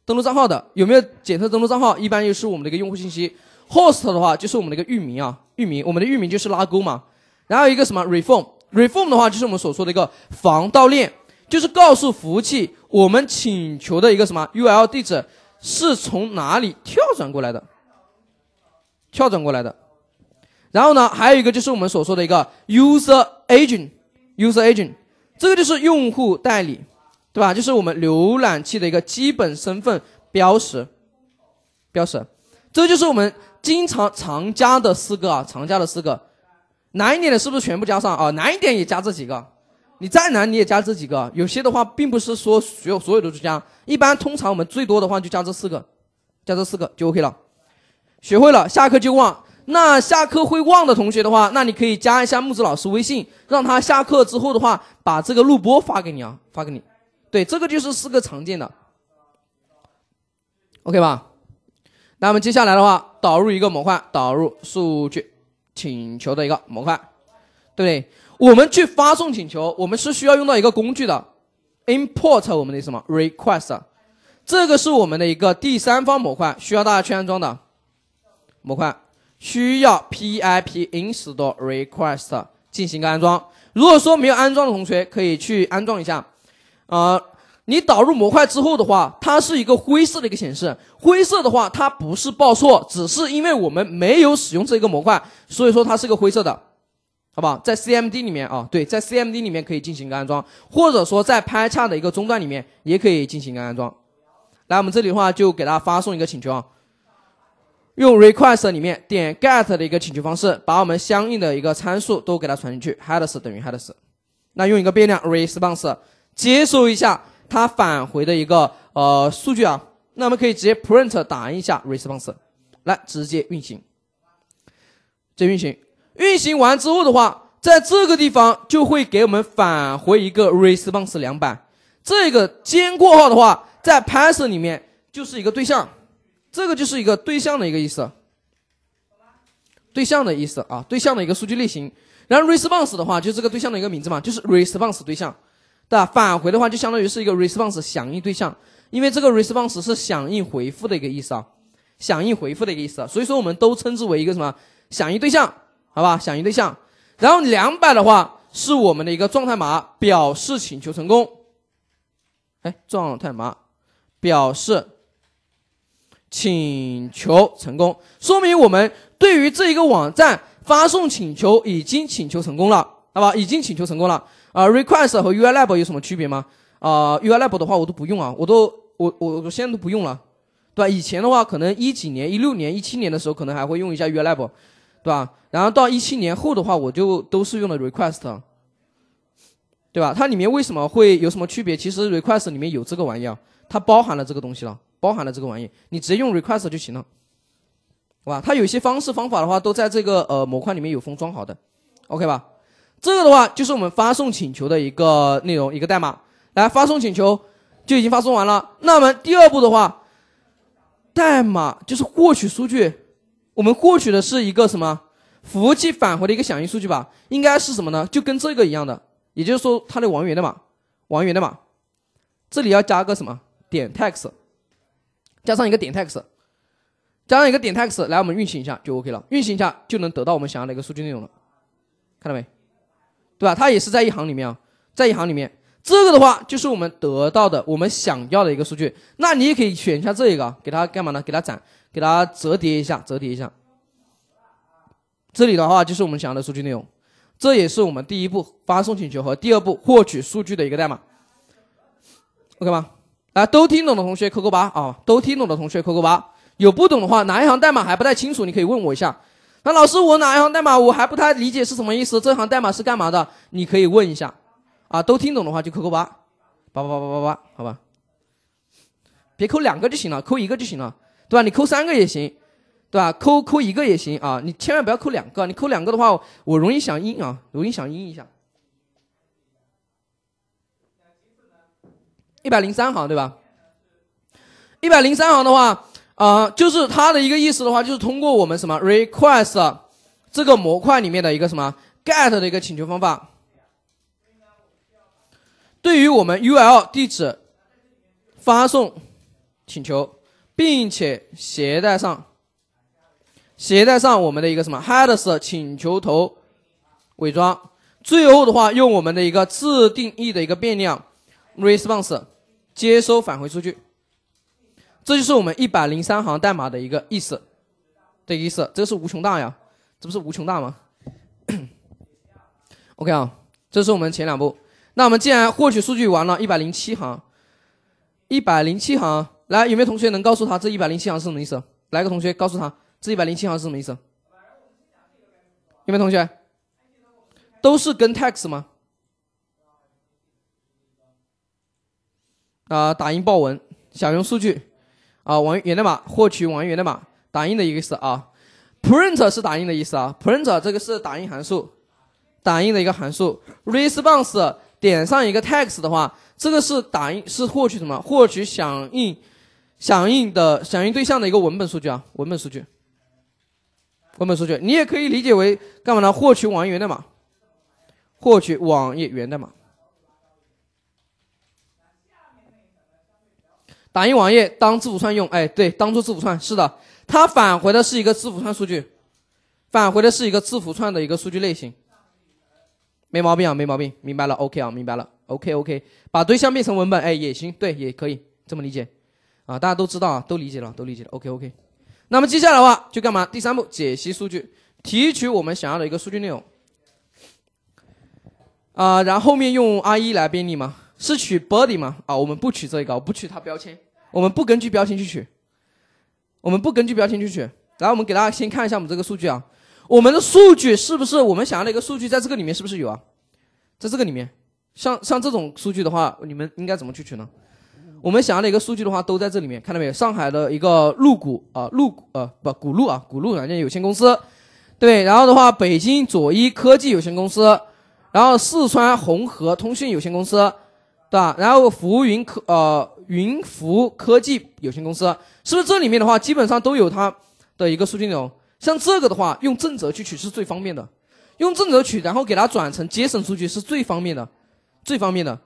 登录账号的有没有检测登录账号，一般又是我们的一个用户信息。Host 的话就是我们的一个域名啊，域名，我们的域名就是拉钩嘛。然后一个什么 r e f o r m r e f o r m 的话就是我们所说的一个防盗链，就是告诉服务器我们请求的一个什么 URL 地址是从哪里跳转过来的，跳转过来的。然后呢，还有一个就是我们所说的一个 User Agent，User Agent，这个就是用户代理，对吧？就是我们浏览器的一个基本身份标识，标识。这就是我们经常常加的四个啊，常加的四个，难一点的是不是全部加上啊？难一点也加这几个，你再难你也加这几个。有些的话，并不是说所有所有的都加，一般通常我们最多的话就加这四个，加这四个就 OK 了。学会了，下课就忘。那下课会忘的同学的话，那你可以加一下木子老师微信，让他下课之后的话把这个录播发给你啊，发给你。对，这个就是四个常见的，OK 吧？那么接下来的话，导入一个模块，导入数据请求的一个模块，对不对？我们去发送请求，我们是需要用到一个工具的，import 我们的什么 request，这个是我们的一个第三方模块，需要大家去安装的模块，需要 pip install request 进行一个安装。如果说没有安装的同学，可以去安装一下，呃。你导入模块之后的话，它是一个灰色的一个显示。灰色的话，它不是报错，只是因为我们没有使用这一个模块，所以说它是一个灰色的，好不好？在 C M D 里面啊，对，在 C M D 里面可以进行一个安装，或者说在 p y c h r m 的一个终端里面也可以进行一个安装。来，我们这里的话就给它发送一个请求啊，用 Request 里面点 Get 的一个请求方式，把我们相应的一个参数都给它传进去，headers 等于 headers，那用一个变量 Response 接收一下。它返回的一个呃数据啊，那我们可以直接 print 打印一下 response，来直接运行，直接运行。运行完之后的话，在这个地方就会给我们返回一个 response 两百。这个尖括号的话，在 Python 里面就是一个对象，这个就是一个对象的一个意思，对象的意思啊，对象的一个数据类型。然后 response 的话，就是这个对象的一个名字嘛，就是 response 对象。对吧？返回的话就相当于是一个 response 响应对象，因为这个 response 是响应回复的一个意思啊，响应回复的一个意思，所以说我们都称之为一个什么响应对象，好吧？响应对象。然后两百的话是我们的一个状态码，表示请求成功。哎，状态码表示请求成功，说明我们对于这一个网站发送请求已经请求成功了，好吧？已经请求成功了。啊，request 和 u r l l b 有什么区别吗？啊 u r l l b 的话我都不用啊，我都我我我现在都不用了，对吧？以前的话，可能一几年、一六年、一七年的时候，可能还会用一下 u r l l b 对吧？然后到一七年后的话，我就都是用的 request，对吧？它里面为什么会有什么区别？其实 request 里面有这个玩意儿，它包含了这个东西了，包含了这个玩意你直接用 request 就行了，好吧？它有些方式方法的话，都在这个呃模块里面有封装好的，OK 吧？这个的话就是我们发送请求的一个内容，一个代码，来发送请求就已经发送完了。那么第二步的话，代码就是获取数据，我们获取的是一个什么？服务器返回的一个响应数据吧？应该是什么呢？就跟这个一样的，也就是说它的网源的码，网源的码，这里要加个什么点 text，加上一个点 text，加上一个点 text，来我们运行一下就 OK 了，运行一下就能得到我们想要的一个数据内容了，看到没？对吧？它也是在一行里面，在一行里面，这个的话就是我们得到的我们想要的一个数据。那你也可以选一下这一个，给它干嘛呢？给它展，给它折叠一下，折叠一下。这里的话就是我们想要的数据内容，这也是我们第一步发送请求和第二步获取数据的一个代码。OK 吗？来，都听懂的同学扣扣八啊，都听懂的同学扣扣八。有不懂的话，哪一行代码还不太清楚，你可以问我一下。那老师，我哪一行代码我还不太理解是什么意思，这行代码是干嘛的？你可以问一下，啊，都听懂的话就扣扣八，八八八八八八，好吧，别扣两个就行了，扣一个就行了，对吧？你扣三个也行，对吧？扣扣一个也行啊，你千万不要扣两个，你扣两个的话我容易想音啊，容易想音一下，一百零三行对吧？一百零三行的话。啊，就是它的一个意思的话，就是通过我们什么 request 这个模块里面的一个什么 get 的一个请求方法，对于我们 URL 地址发送请求，并且携带上携带上我们的一个什么 headers 请求头伪装，最后的话用我们的一个自定义的一个变量 response 接收返回数据。这就是我们一百零三行代码的一个意思，的意思，这个是无穷大呀，这不是无穷大吗？<coughs> OK 啊，这是我们前两步。那我们既然获取数据完了，一百零七行，一百零七行，来，有没有同学能告诉他这一百零七行是什么意思？来个同学告诉他这一百零七行是什么意思？有没有同学？都是跟 text 吗？啊，打印报文，想用数据。啊，网源代码获取网页源代码，打印的一个意思啊，print 是打印的意思啊，print 这个是打印函数，打印的一个函数，response 点上一个 text 的话，这个是打印是获取什么？获取响应响应的响应对象的一个文本数据啊，文本数据，文本数据，你也可以理解为干嘛呢？获取网页源代码，获取网页源代码。打印网页当字符串用，哎，对，当做字符串，是的，它返回的是一个字符串数据，返回的是一个字符串的一个数据类型，没毛病啊，没毛病，明白了，OK 啊，明白了，OK，OK，把对象变成文本，哎，也行，对，也可以这么理解，啊，大家都知道啊，都理解了，都理解了，OK，OK，那么接下来的话就干嘛？第三步，解析数据，提取我们想要的一个数据内容，啊，然后面用 R 1来编译吗？是取 body 吗？啊，我们不取这一个，不取它标签，我们不根据标签去取，我们不根据标签去取。然后我们给大家先看一下我们这个数据啊，我们的数据是不是我们想要的一个数据，在这个里面是不是有啊？在这个里面，像像这种数据的话，你们应该怎么去取呢？我们想要的一个数据的话都在这里面，看到没有？上海的一个陆谷啊，陆呃不谷陆啊，谷陆软件有限公司，对，然后的话，北京左一科技有限公司，然后四川红河通讯有限公司。对吧？然后浮云科呃云浮科技有限公司，是不是这里面的话基本上都有它的一个数据内容？像这个的话，用正则去取是最方便的，用正则取，然后给它转成 JSON 数据是最方便的，最方便的，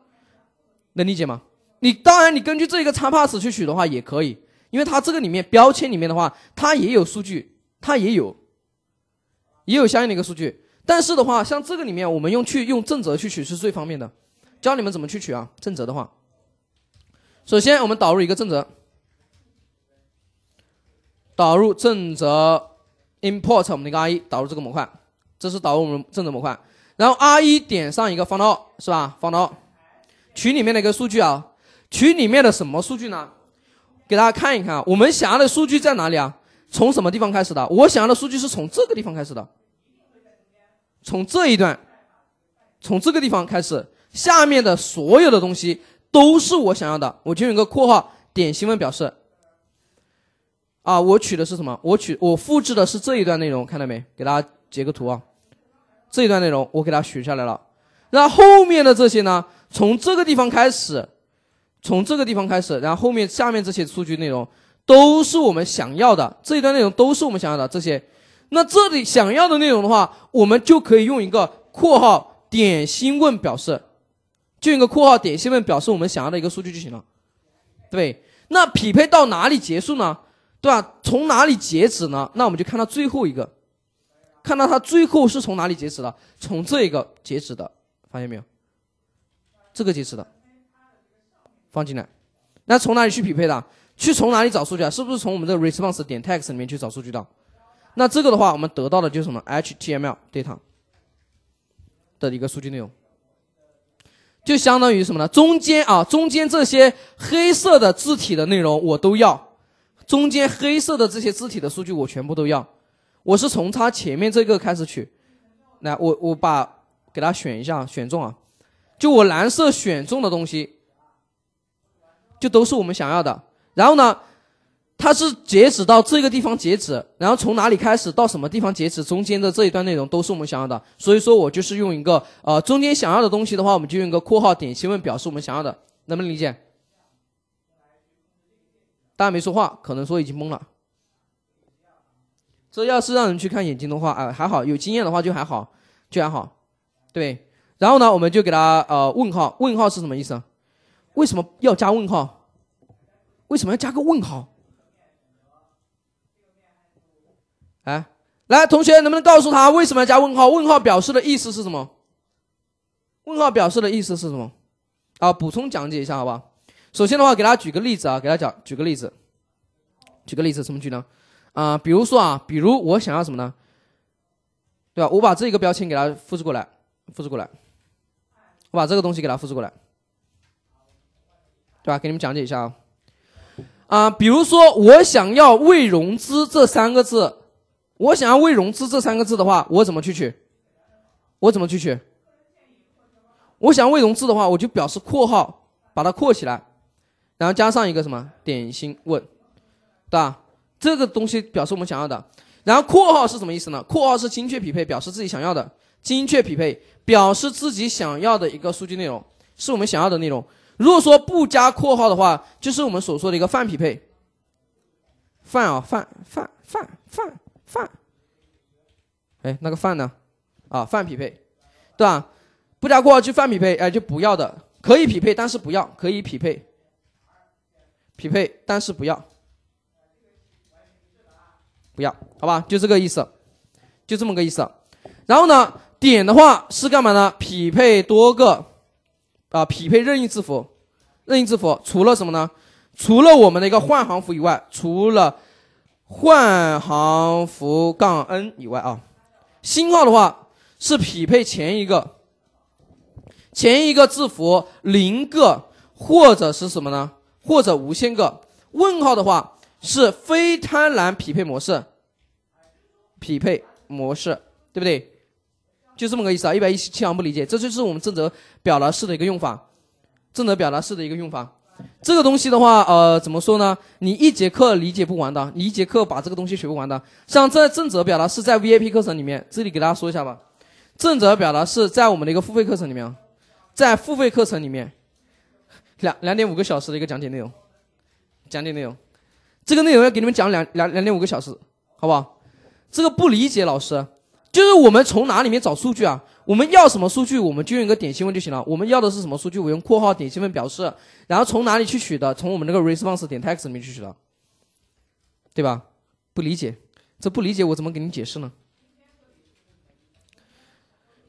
能理解吗？你当然你根据这一个叉 pass 去取的话也可以，因为它这个里面标签里面的话，它也有数据，它也有，也有相应的一个数据。但是的话，像这个里面我们用去用正则去取是最方便的。教你们怎么去取啊？正则的话，首先我们导入一个正则，导入正则，import 我们那个 re 导入这个模块，这是导入我们正则模块。然后 re 点上一个 findall 是吧？findall 取里面的一个数据啊，取里面的什么数据呢？给大家看一看啊，我们想要的数据在哪里啊？从什么地方开始的？我想要的数据是从这个地方开始的，从这一段，从这个地方开始。下面的所有的东西都是我想要的。我就用一个括号点星问表示。啊，我取的是什么？我取我复制的是这一段内容，看到没？给大家截个图啊。这一段内容我给它取下来了。那后面的这些呢？从这个地方开始，从这个地方开始，然后后面下面这些数据内容都是我们想要的。这一段内容都是我们想要的这些。那这里想要的内容的话，我们就可以用一个括号点星问表示。就用个括号点下面表示我们想要的一个数据就行了，对。那匹配到哪里结束呢？对吧？从哪里截止呢？那我们就看到最后一个，看到它最后是从哪里截止的？从这一个截止的，发现没有？这个截止的放进来。那从哪里去匹配的？去从哪里找数据啊？是不是从我们的 response 点 text 里面去找数据的？那这个的话，我们得到的就是什么 HTML data 的一个数据内容。就相当于什么呢？中间啊，中间这些黑色的字体的内容我都要，中间黑色的这些字体的数据我全部都要，我是从它前面这个开始取，来，我我把给它选一下，选中啊，就我蓝色选中的东西，就都是我们想要的。然后呢？它是截止到这个地方截止，然后从哪里开始到什么地方截止，中间的这一段内容都是我们想要的，所以说我就是用一个呃中间想要的东西的话，我们就用一个括号点心问表示我们想要的，能不能理解？大家没说话，可能说已经懵了。这要是让人去看眼睛的话，啊还好，有经验的话就还好，就还好。对，然后呢，我们就给他呃问号，问号是什么意思？为什么要加问号？为什么要加个问号？哎，来，同学，能不能告诉他为什么要加问号？问号表示的意思是什么？问号表示的意思是什么？啊，补充讲解一下，好吧。首先的话，给大家举个例子啊，给大家讲，举个例子，举个例子，怎么举呢？啊，比如说啊，比如我想要什么呢？对吧？我把这个标签给它复制过来，复制过来，我把这个东西给它复制过来，对吧？给你们讲解一下啊。啊，比如说我想要“未融资”这三个字。我想要未融资这三个字的话，我怎么去取？我怎么去取？我想要未融资的话，我就表示括号把它括起来，然后加上一个什么点心问，对吧？这个东西表示我们想要的。然后括号是什么意思呢？括号是精确匹配，表示自己想要的精确匹配，表示自己想要的一个数据内容是我们想要的内容。如果说不加括号的话，就是我们所说的一个泛匹配。泛啊泛泛泛泛。饭。哎，那个饭呢？啊，饭匹配，对吧？不加括号就饭匹配，哎，就不要的，可以匹配，但是不要，可以匹配，匹配但是不要，不要，好吧？就这个意思，就这么个意思。然后呢，点的话是干嘛呢？匹配多个，啊，匹配任意字符，任意字符，除了什么呢？除了我们的一个换行符以外，除了。换行符杠 n 以外啊，星号的话是匹配前一个，前一个字符零个或者是什么呢？或者无限个？问号的话是非贪婪匹配模式，匹配模式对不对？就这么个意思啊！一百一十七行不理解，这就是我们正则表达式的一个用法，正则表达式的一个用法。这个东西的话，呃，怎么说呢？你一节课理解不完的，你一节课把这个东西学不完的。像在正则表达是在 VIP 课程里面，这里给大家说一下吧。正则表达是在我们的一个付费课程里面，在付费课程里面，两两点五个小时的一个讲解内容，讲解内容，这个内容要给你们讲两两两点五个小时，好不好？这个不理解，老师，就是我们从哪里面找数据啊？我们要什么数据，我们就用一个点新问就行了。我们要的是什么数据，我用括号点新问表示。然后从哪里去取的？从我们那个 response 点 text 里面去取的，对吧？不理解，这不理解，我怎么给你解释呢？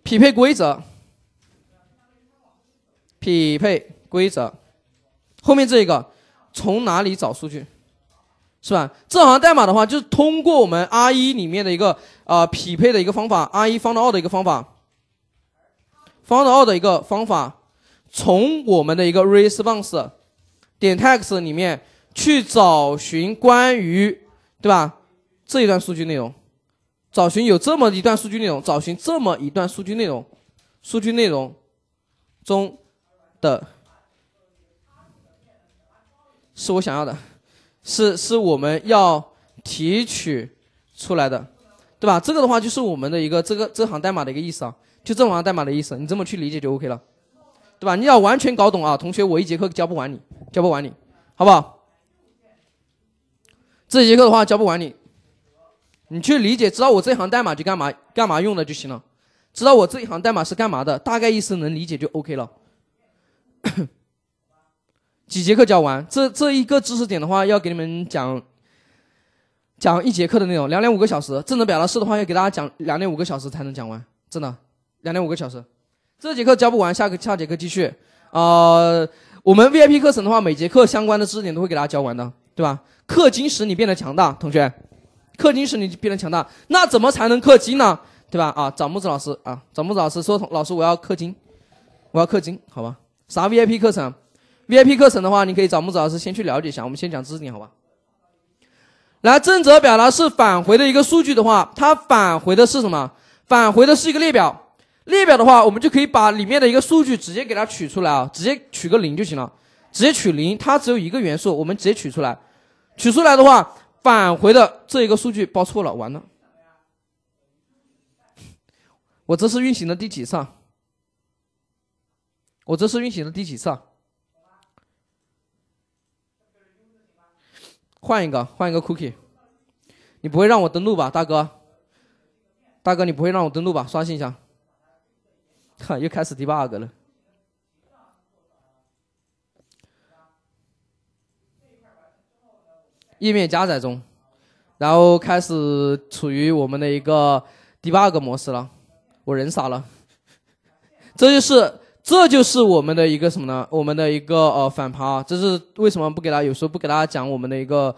匹配规则，匹配规则，后面这一个从哪里找数据，是吧？这行代码的话，就是通过我们 re 里面的一个啊匹配的一个方法，re findall 的一个方法。found 的一个方法，从我们的一个 response 点 text 里面去找寻关于对吧这一段数据内容，找寻有这么一段数据内容，找寻这么一段数据内容，数据内容中的是我想要的，是是我们要提取出来的，对吧？这个的话就是我们的一个这个这行代码的一个意思啊。就这意代码的意思，你这么去理解就 OK 了，对吧？你要完全搞懂啊，同学，我一节课教不完你，教不完你，好不好？这节课的话教不完你，你去理解，知道我这一行代码就干嘛干嘛用的就行了，知道我这一行代码是干嘛的，大概意思能理解就 OK 了。<coughs> 几节课教完，这这一个知识点的话要给你们讲讲一节课的内容，两点五个小时。正能表达式的话要给大家讲两点五个小时才能讲完，真的。两点五个小时，这节课教不完，下个下节课继续。呃，我们 VIP 课程的话，每节课相关的知识点都会给大家教完的，对吧？氪金使你变得强大，同学，氪金使你变得强大。那怎么才能氪金呢？对吧？啊，找木子老师啊，找木子老师说，老师我要氪金，我要氪金，好吧？啥 VIP 课程？VIP 课程的话，你可以找木子老师先去了解一下。我们先讲知识点，好吧？来，正则表达式返回的一个数据的话，它返回的是什么？返回的是一个列表。列表的话，我们就可以把里面的一个数据直接给它取出来啊，直接取个零就行了，直接取零，它只有一个元素，我们直接取出来，取出来的话，返回的这一个数据报错了，完了，我这是运行的第几次？我这是运行的第几次啊？换一个，换一个 cookie，你不会让我登录吧，大哥？大哥，你不会让我登录吧？刷新一下。哈，又开始 debug 了。页面加载中，然后开始处于我们的一个 debug 模式了。我人傻了，这就是这就是我们的一个什么呢？我们的一个呃反爬，这是为什么不给他有时候不给大家讲我们的一个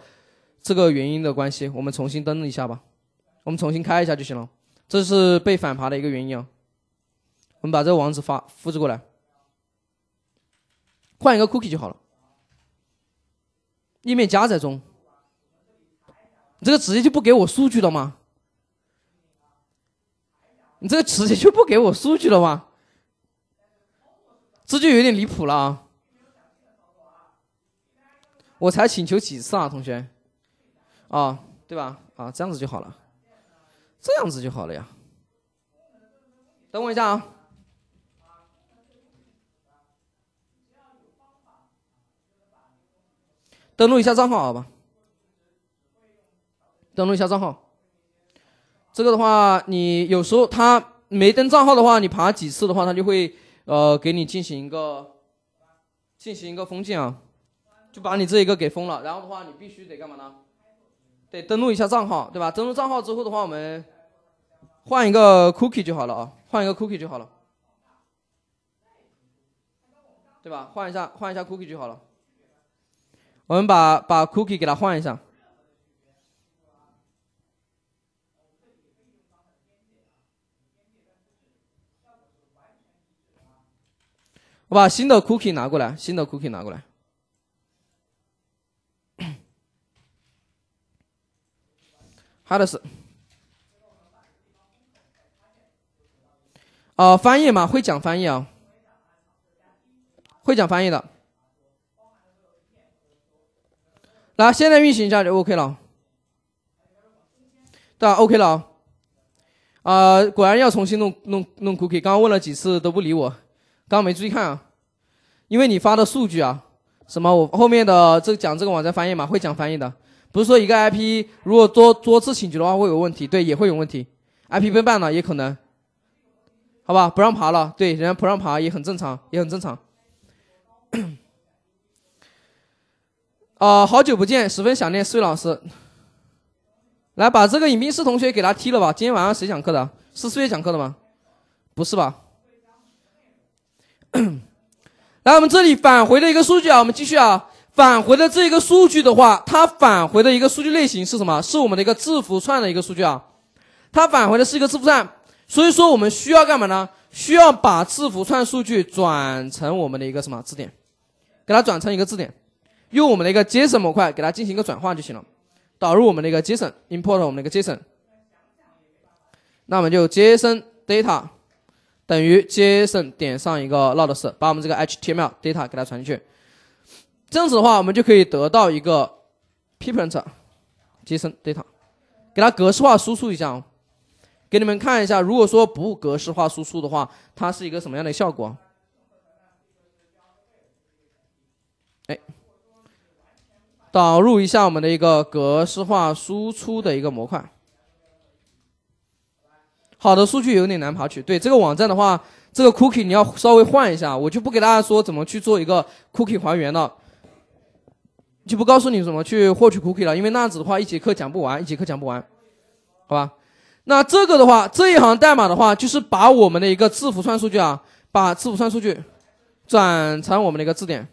这个原因的关系？我们重新登录一下吧，我们重新开一下就行了。这是被反爬的一个原因啊。们把这个网址发复制过来，换一个 cookie 就好了。页面加载中，这个直接就不给我数据了吗？你这个直接就不给我数据了吗？这就有点离谱了啊！我才请求几次啊，同学？啊，对吧？啊，这样子就好了，这样子就好了呀。等我一下啊。登录一下账号好吧，登录一下账号。这个的话，你有时候他没登账号的话，你爬几次的话，他就会呃给你进行一个进行一个封禁啊，就把你这一个给封了。然后的话，你必须得干嘛呢？得登录一下账号，对吧？登录账号之后的话，我们换一个 cookie 就好了啊，换一个 cookie 就好了，对吧？换一下，换一下 cookie 就好了。我们把把 cookie 给它换一下，我把新的 cookie 拿过来，新的 cookie 拿过来。<coughs> 哈德斯，哦，翻译嘛，会讲翻译啊，会讲翻译的。来，现在运行一下就 OK 了，对 o k 了啊，果然要重新弄弄弄 Cookie。刚刚问了几次都不理我，刚刚没注意看啊，因为你发的数据啊，什么我后面的这讲这个网站翻译嘛，会讲翻译的。不是说一个 IP 如果多多次请求的话会有问题，对，也会有问题，IP 被办了也可能，好吧，不让爬了，对，人家不让爬也很正常，也很正常。啊，好久不见，十分想念四位老师。来，把这个尹斌是同学给他踢了吧。今天晚上谁讲课的？是四月讲课的吗？不是吧？<coughs> 来，我们这里返回的一个数据啊，我们继续啊。返回的这一个数据的话，它返回的一个数据类型是什么？是我们的一个字符串的一个数据啊。它返回的是一个字符串，所以说我们需要干嘛呢？需要把字符串数据转成我们的一个什么字典？给它转成一个字典。用我们的一个 JSON 模块给它进行一个转换就行了。导入我们的一个 JSON，import 我们的一个 JSON。那我们就 JSON data 等于 JSON 点上一个 l o t s 把我们这个 HTML data 给它传进去。这样子的话，我们就可以得到一个 p r e n t JSON data，给它格式化输出一下。给你们看一下，如果说不格式化输出的话，它是一个什么样的效果？哎。导入一下我们的一个格式化输出的一个模块。好的，数据有点难爬取。对这个网站的话，这个 cookie 你要稍微换一下。我就不给大家说怎么去做一个 cookie 还原了，就不告诉你怎么去获取 cookie 了，因为那样子的话一节课讲不完，一节课讲不完，好吧？那这个的话，这一行代码的话，就是把我们的一个字符串数据啊，把字符串数据转成我们的一个字典，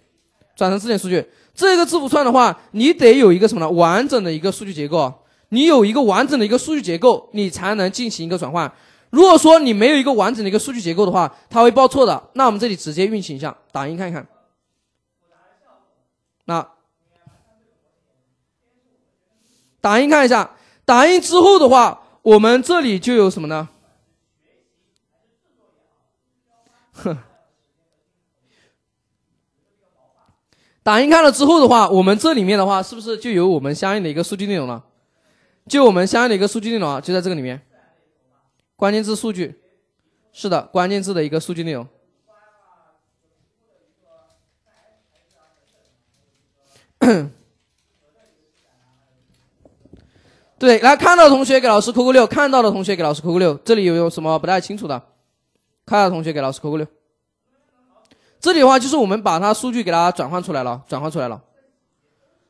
转成字典数据。这个字符串的话，你得有一个什么呢？完整的一个数据结构，你有一个完整的一个数据结构，你才能进行一个转换。如果说你没有一个完整的一个数据结构的话，它会报错的。那我们这里直接运行一下，打印看一看。那，打印看一下，打印之后的话，我们这里就有什么呢？哼。打印看了之后的话，我们这里面的话是不是就有我们相应的一个数据内容了？就我们相应的一个数据内容啊，就在这个里面。关键字数据，是的，关键字的一个数据内容。<coughs> 对，来看到的同学给老师扣个六，看到的同学给老师扣个六。这里有有什么不太清楚的？看到的同学给老师扣个六。这里的话就是我们把它数据给它转换出来了，转换出来了，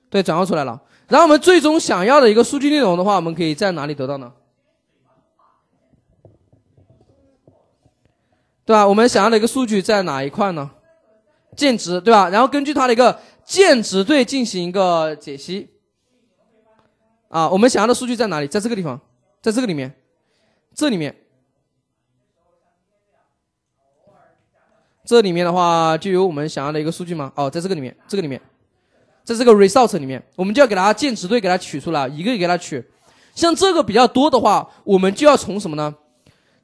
对，转换出来了。然后我们最终想要的一个数据内容的话，我们可以在哪里得到呢？对吧？我们想要的一个数据在哪一块呢？键值，对吧？然后根据它的一个键值对进行一个解析，啊，我们想要的数据在哪里？在这个地方，在这个里面，这里面。这里面的话就有我们想要的一个数据吗？哦，在这个里面，这个里面，在这个 result 里面，我们就要给它建值对，给它取出来，一个一个给它取。像这个比较多的话，我们就要从什么呢？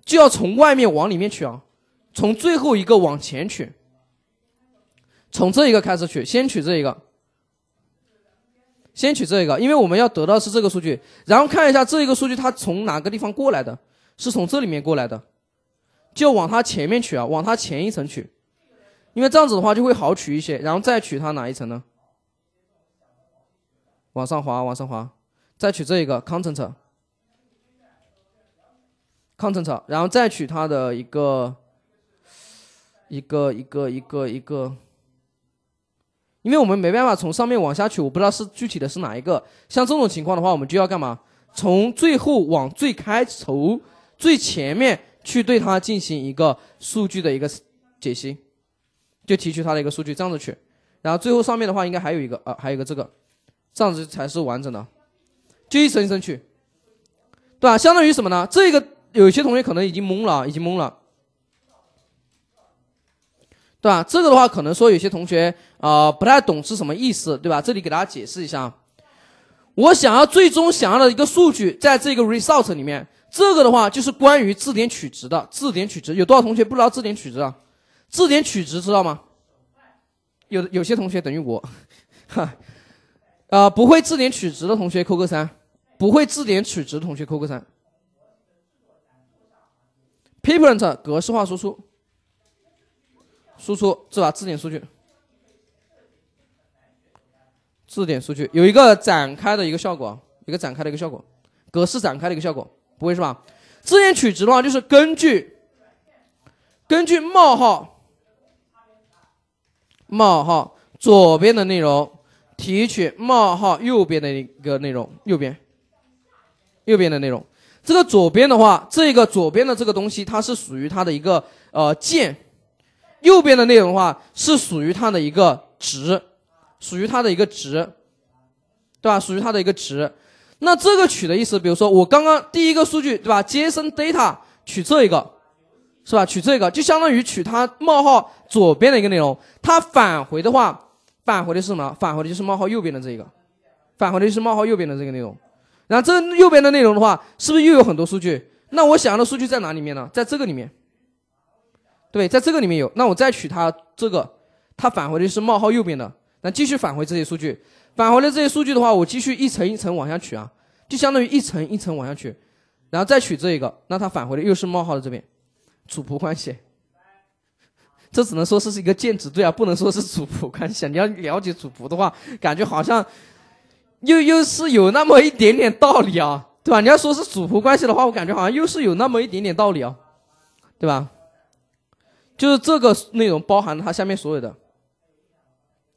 就要从外面往里面取啊，从最后一个往前取，从这一个开始取，先取这一个，先取这一个，因为我们要得到是这个数据。然后看一下这一个数据，它从哪个地方过来的？是从这里面过来的。就往它前面取啊，往它前一层取，因为这样子的话就会好取一些。然后再取它哪一层呢？往上滑，往上滑，再取这一个 content，content，然后再取它的一个一个一个一个一个，因为我们没办法从上面往下取，我不知道是具体的是哪一个。像这种情况的话，我们就要干嘛？从最后往最开头、最前面。去对它进行一个数据的一个解析，就提取它的一个数据这样子去，然后最后上面的话应该还有一个啊，还有一个这个，这样子才是完整的，就一层一层去，对吧？相当于什么呢？这个有些同学可能已经懵了已经懵了，对吧？这个的话可能说有些同学啊不太懂是什么意思，对吧？这里给大家解释一下，我想要最终想要的一个数据在这个 result 里面。这个的话就是关于字典取值的。字典取值有多少同学不知道字典取值啊？字典取值知道吗？有有些同学等于我，<laughs> 哈，啊，不会字典取值的同学扣个三，不会字典取值的同学扣个三。print 格式化输出，输出是吧？字典数据，字典数据有一个展开的一个效果，一个展开的一个效果，格式展开的一个效果。不会是吧？资源取值的话，就是根据根据冒号冒号左边的内容提取冒号右边的一个内容，右边右边的内容。这个左边的话，这个左边的这个东西，它是属于它的一个呃键；右边的内容的话，是属于它的一个值，属于它的一个值，对吧？属于它的一个值。那这个取的意思，比如说我刚刚第一个数据，对吧？JSON data 取这一个，是吧？取这个就相当于取它冒号左边的一个内容。它返回的话，返回的是什么？返回的就是冒号右边的这一个，返回的就是冒号右边的这个内容。然后这右边的内容的话，是不是又有很多数据？那我想要的数据在哪里面呢？在这个里面，对，在这个里面有。那我再取它这个，它返回的是冒号右边的，那继续返回这些数据。返回的这些数据的话，我继续一层一层往下取啊，就相当于一层一层往下取，然后再取这一个，那它返回的又是冒号的这边，主仆关系，这只能说是一个剑指对啊，不能说是主仆关系。你要了解主仆的话，感觉好像又又是有那么一点点道理啊，对吧？你要说是主仆关系的话，我感觉好像又是有那么一点点道理啊，对吧？就是这个内容包含它下面所有的。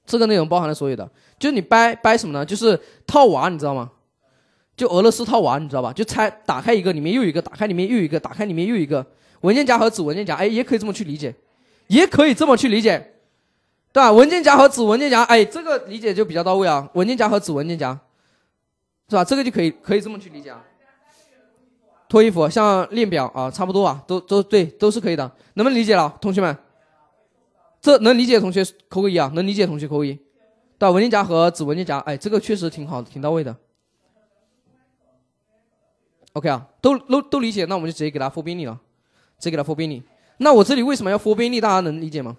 这个内容包含了所有的，就是你掰掰什么呢？就是套娃，你知道吗？就俄罗斯套娃，你知道吧？就拆，打开一个里面又一个，打开里面又一个，打开里面又一个文件夹和子文件夹，哎，也可以这么去理解，也可以这么去理解，对吧？文件夹和子文件夹，哎，这个理解就比较到位啊。文件夹和子文件夹，是吧？这个就可以，可以这么去理解啊。脱衣服，像链表啊，差不多啊，都都对，都是可以的。能不能理解了，同学们？这能理解的同学扣个一啊，能理解同学扣个一。对，文件夹和子文件夹，哎，这个确实挺好的，挺到位的。OK 啊，都都都理解，那我们就直接给他 for 便利了，直接给他 for 便利。那我这里为什么要 for 便利，大家能理解吗？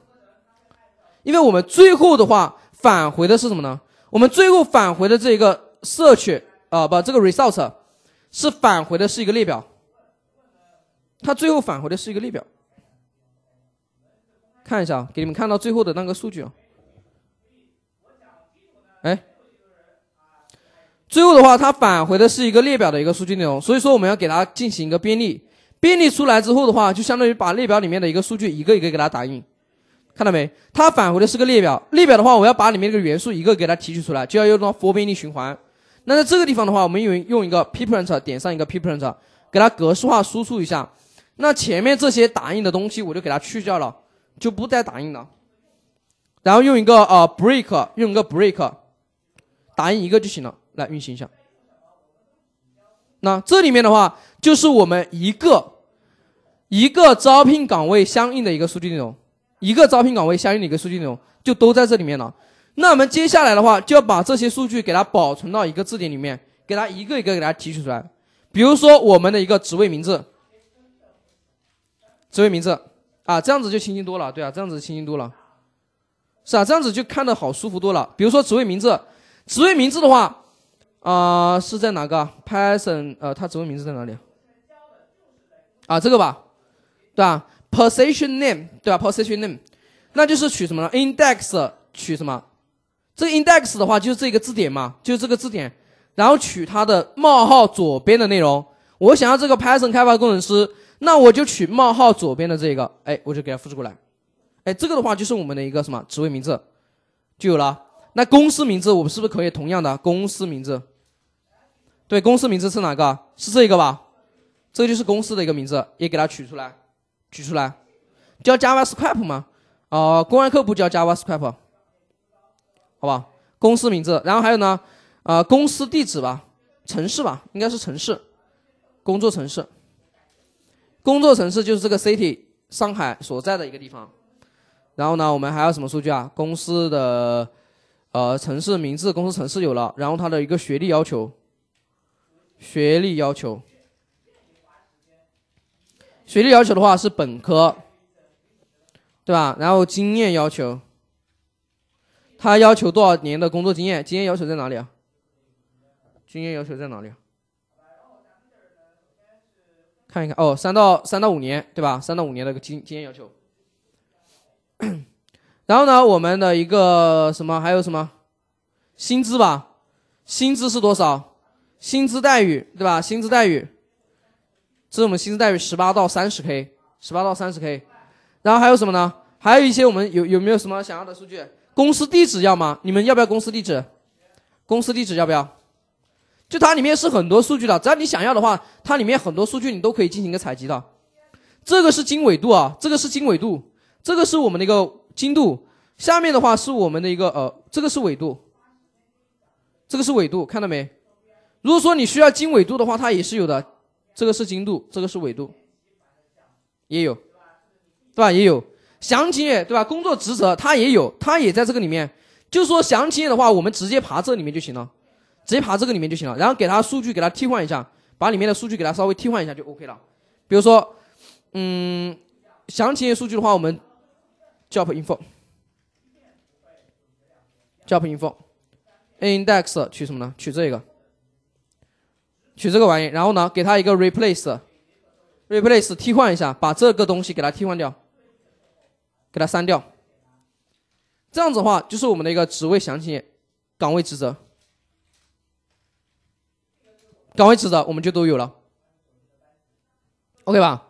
因为我们最后的话返回的是什么呢？我们最后返回的这个 search 啊，不，这个 result 是返回的是一个列表，它最后返回的是一个列表。看一下，给你们看到最后的那个数据啊。哎，最后的话，它返回的是一个列表的一个数据内容，所以说我们要给它进行一个编译。编译出来之后的话，就相当于把列表里面的一个数据一个一个给它打印，看到没？它返回的是个列表，列表的话，我要把里面的元素一个给它提取出来，就要用到 for 编译循环。那在这个地方的话，我们用用一个 print 点上一个 print，给它格式化输出一下。那前面这些打印的东西，我就给它去掉了。就不再打印了，然后用一个呃 break，用一个 break，打印一个就行了。来运行一下。那这里面的话，就是我们一个一个招聘岗位相应的一个数据内容，一个招聘岗位相应的一个数据内容就都在这里面了。那我们接下来的话，就要把这些数据给它保存到一个字典里面，给它一个一个给它提取出来。比如说我们的一个职位名字，职位名字。啊，这样子就清晰多了，对啊，这样子清晰多了，是啊，这样子就看得好舒服多了。比如说职位名字，职位名字的话，啊，是在哪个 p y t s o n 呃，他职位名字在哪里？啊，这个吧，对吧？position name，对吧？position name，那就是取什么呢？index 取什么？这个 index 的话就是这个字典嘛，就是这个字典，然后取它的冒号左边的内容。我想要这个 p y t s o n 开发工程师。那我就取冒号左边的这个，哎，我就给它复制过来，哎，这个的话就是我们的一个什么职位名字，就有了。那公司名字我们是不是可以同样的？公司名字，对公司名字是哪个？是这个吧？这就是公司的一个名字，也给它取出来，取出来。叫 Java s c r i p t 吗？哦，公安课不叫 Java s c r i p t 好不好？公司名字，然后还有呢，啊，公司地址吧，城市吧，应该是城市，工作城市。工作城市就是这个 city，上海所在的一个地方。然后呢，我们还有什么数据啊？公司的呃城市名字，公司城市有了。然后他的一个学历要求，学历要求，学历要求的话是本科，对吧？然后经验要求，他要求多少年的工作经验？经验要求在哪里啊？经验要求在哪里？啊？看一看哦，三到三到五年，对吧？三到五年的一个经经验要求。<clears throat> 然后呢，我们的一个什么还有什么，薪资吧？薪资是多少？薪资待遇，对吧？薪资待遇，这是我们薪资待遇十八到三十 K，十八到三十 K。然后还有什么呢？还有一些我们有有没有什么想要的数据？公司地址要吗？你们要不要公司地址？公司地址要不要？就它里面是很多数据的，只要你想要的话，它里面很多数据你都可以进行一个采集的。这个是经纬度啊，这个是经纬度，这个是我们的一个精度。下面的话是我们的一个呃，这个是纬度，这个是纬度，看到没？如果说你需要经纬度的话，它也是有的。这个是精度，这个是纬度，也有，对吧？也有。详情页对吧？工作职责它也有，它也在这个里面。就说详情页的话，我们直接爬这里面就行了。直接爬这个里面就行了，然后给它数据给它替换一下，把里面的数据给它稍微替换一下就 OK 了。比如说，嗯，详情页数据的话，我们 job info，job info，index 取什么呢？取这个，取这个玩意。然后呢，给它一个 replace，replace 替换一下，把这个东西给它替换掉，给它删掉。这样子的话，就是我们的一个职位详情页岗位职责。岗位职责我们就都有了，OK 吧？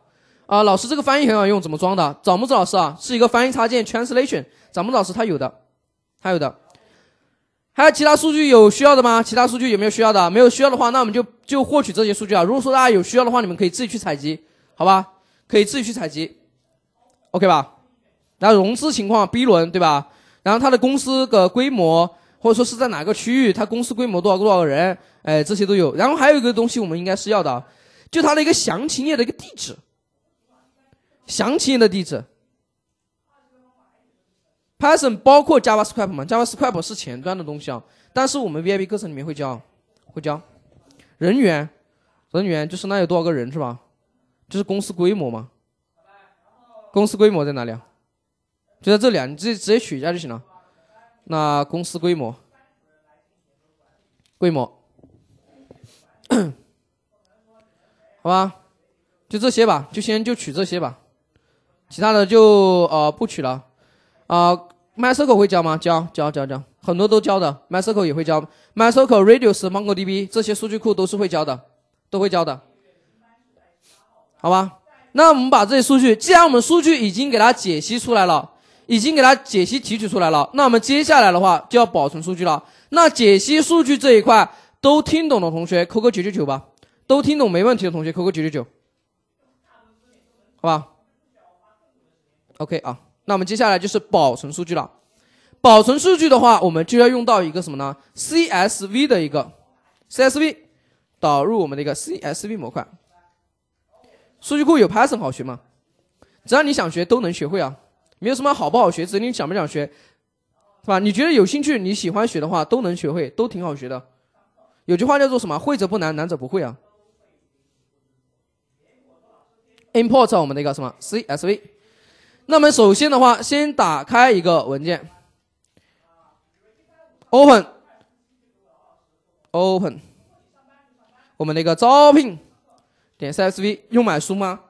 啊，老师，这个翻译很好用，怎么装的？找木子老师啊，是一个翻译插件，Translation。找木子老师他有的，他有的。还有其他数据有需要的吗？其他数据有没有需要的？没有需要的话，那我们就就获取这些数据啊。如果说大家有需要的话，你们可以自己去采集，好吧？可以自己去采集，OK 吧？然后融资情况 B 轮对吧？然后它的公司的规模。或者说是在哪个区域？他公司规模多少多少人？哎，这些都有。然后还有一个东西我们应该是要的，就他的一个详情页的一个地址，详情页的地址。Python 包括 Java Script 嘛？Java Script 是前端的东西啊，但是我们 VIP 课程里面会教，会教。人员，人员就是那有多少个人是吧？就是公司规模嘛？公司规模在哪里啊？就在这里，啊，你直接直接取一下就行了。那公司规模，规模，好吧，就这些吧，就先就取这些吧，其他的就呃不取了。啊，MySQL 会教吗？教教教教，很多都教的，MySQL 也会教 m y s q l Redis、MongoDB 这些数据库都是会教的，都会教的，好吧？那我们把这些数据，既然我们数据已经给它解析出来了。已经给它解析提取出来了，那我们接下来的话就要保存数据了。那解析数据这一块都听懂的同学扣个九九九吧，都听懂没问题的同学扣个九九九，好吧？OK 啊，那我们接下来就是保存数据了。保存数据的话，我们就要用到一个什么呢？CSV 的一个 CSV 导入我们的一个 CSV 模块。数据库有 Python 好学吗？只要你想学都能学会啊。没有什么好不好学，只是你想不想学，是吧？你觉得有兴趣、你喜欢学的话，都能学会，都挺好学的。有句话叫做什么？会者不难，难者不会啊。import 我们的一个什么 CSV，那么首先的话，先打开一个文件，open，open，我们的一个招聘点 CSV，用买书吗？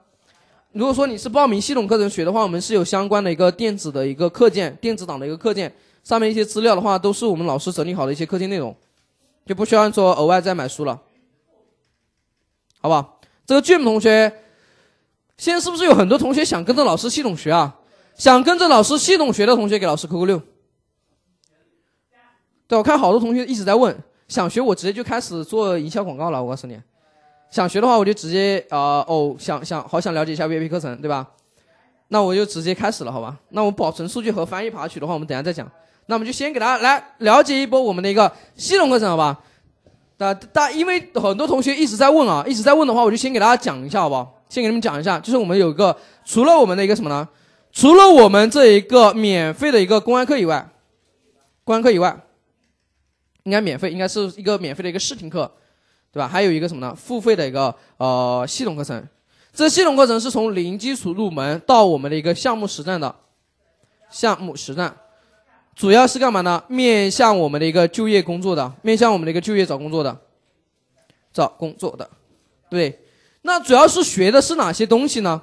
如果说你是报名系统课程学的话，我们是有相关的一个电子的一个课件，电子档的一个课件，上面一些资料的话，都是我们老师整理好的一些课件内容，就不需要说额外再买书了，好不好？这个 Jim 同学，现在是不是有很多同学想跟着老师系统学啊？想跟着老师系统学的同学，给老师扣扣六。对我看好多同学一直在问，想学我直接就开始做营销广告了，我告诉你。想学的话，我就直接啊哦，想想好想了解一下 VIP 课程，对吧？那我就直接开始了，好吧？那我保存数据和翻译爬取的话，我们等下再讲。那我们就先给大家来了解一波我们的一个系统课程，好吧？大大因为很多同学一直在问啊，一直在问的话，我就先给大家讲一下，好不好？先给你们讲一下，就是我们有一个除了我们的一个什么呢？除了我们这一个免费的一个公安课以外，公安课以外，应该免费，应该是一个免费的一个试听课。对吧？还有一个什么呢？付费的一个呃系统课程，这系统课程是从零基础入门到我们的一个项目实战的项目实战，主要是干嘛呢？面向我们的一个就业工作的，面向我们的一个就业找工作的，找工作的，对。那主要是学的是哪些东西呢？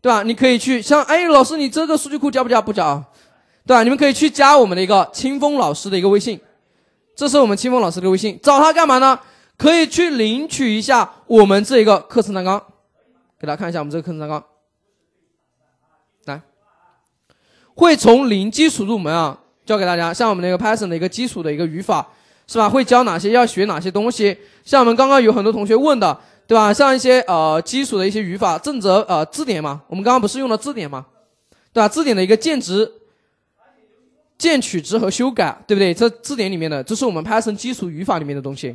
对吧？你可以去像哎，老师，你这个数据库加不加？不加，对吧？你们可以去加我们的一个清风老师的一个微信，这是我们清风老师的微信，找他干嘛呢？可以去领取一下我们这一个课程大纲，给大家看一下我们这个课程大纲。来，会从零基础入门啊，教给大家，像我们那个 Python 的一个基础的一个语法，是吧？会教哪些？要学哪些东西？像我们刚刚有很多同学问的，对吧？像一些呃基础的一些语法，正则呃字典嘛，我们刚刚不是用的字典嘛，对吧？字典的一个键值键取值和修改，对不对？这字典里面的，这是我们 Python 基础语法里面的东西。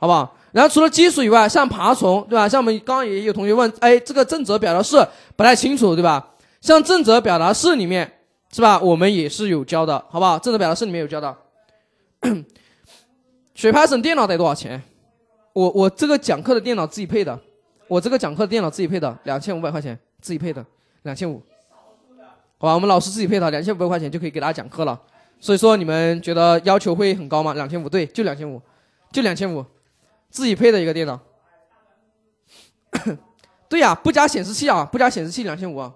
好不好？然后除了基础以外，像爬虫，对吧？像我们刚刚也有同学问，哎，这个正则表达式不太清楚，对吧？像正则表达式里面，是吧？我们也是有教的，好不好？正则表达式里面有教的。学 Python <clears throat> 电脑得多少钱？我我这个讲课的电脑自己配的，我这个讲课的电脑自己配的，两千五百块钱自己配的，两千五。好吧，我们老师自己配的，两千五百块钱就可以给大家讲课了。所以说，你们觉得要求会很高吗？两千五，对，就两千五，就两千五。自己配的一个电脑，<coughs> 对呀，不加显示器啊，不加显示器两千五啊，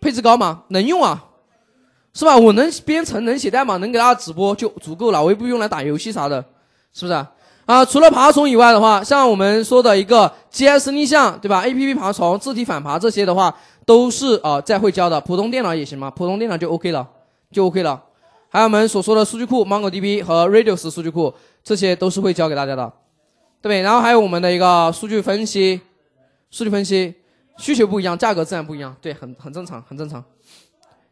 配置高嘛，能用啊，是吧？我能编程，能写代码，能给大家直播就足够了，我也不用来打游戏啥的，是不是啊？除了爬虫以外的话，像我们说的一个 G S 逆向，对吧？A P P 爬虫、字体反爬这些的话，都是啊在会教的。普通电脑也行嘛，普通电脑就 O K 了，就 O K 了。还有我们所说的数据库，Mongo D B 和 Redis 数据库。这些都是会教给大家的，对不对？然后还有我们的一个数据分析，数据分析需求不一样，价格自然不一样，对，很很正常，很正常，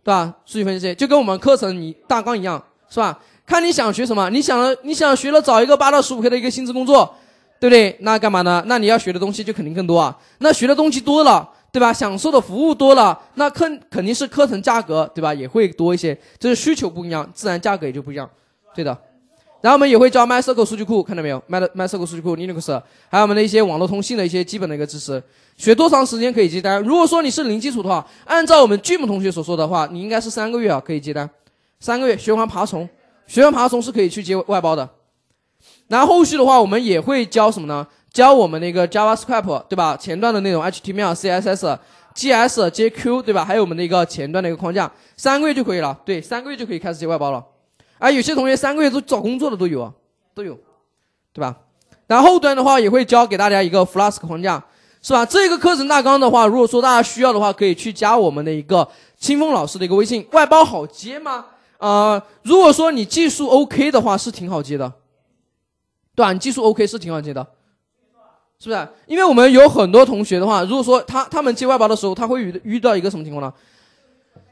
对吧？数据分析就跟我们课程你大纲一样，是吧？看你想学什么，你想了你想学了，找一个八到十五 K 的一个薪资工作，对不对？那干嘛呢？那你要学的东西就肯定更多啊。那学的东西多了，对吧？享受的服务多了，那肯肯定是课程价格，对吧？也会多一些。就是需求不一样，自然价格也就不一样，对的。然后我们也会教 MySQL 数据库，看到没有？My MySQL 数据库，Linux，还有我们的一些网络通信的一些基本的一个知识。学多长时间可以接单？如果说你是零基础的话，按照我们 Jim 同学所说的话，你应该是三个月啊可以接单，三个月学完爬虫，学完爬虫是可以去接外包的。然后后续的话，我们也会教什么呢？教我们的一个 Java Script，对吧？前端的内容，HTML、CSS、JS、JQ，对吧？还有我们的一个前端的一个框架，三个月就可以了。对，三个月就可以开始接外包了。啊，有些同学三个月都找工作的都有，啊，都有，对吧？然后后端的话也会教给大家一个 Flask 框架，是吧？这个课程大纲的话，如果说大家需要的话，可以去加我们的一个清风老师的一个微信。外包好接吗？啊，如果说你技术 OK 的话，是挺好接的。短技术 OK 是挺好接的，是不是？因为我们有很多同学的话，如果说他他们接外包的时候，他会遇遇到一个什么情况呢？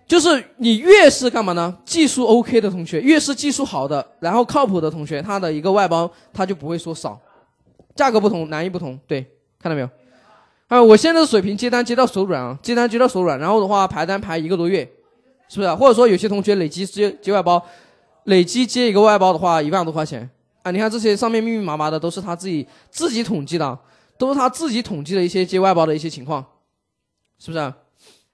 就是你越是干嘛呢？技术 OK 的同学，越是技术好的，然后靠谱的同学，他的一个外包他就不会说少，价格不同，难易不同。对，看到没有？啊，我现在的水平接单接到手软啊，接单接到手软，然后的话排单排一个多月，是不是？或者说有些同学累积接接外包，累积接一个外包的话一万多块钱啊？你看这些上面密密麻麻的都是他自己自己统计的，都是他自己统计的一些接外包的一些情况，是不是？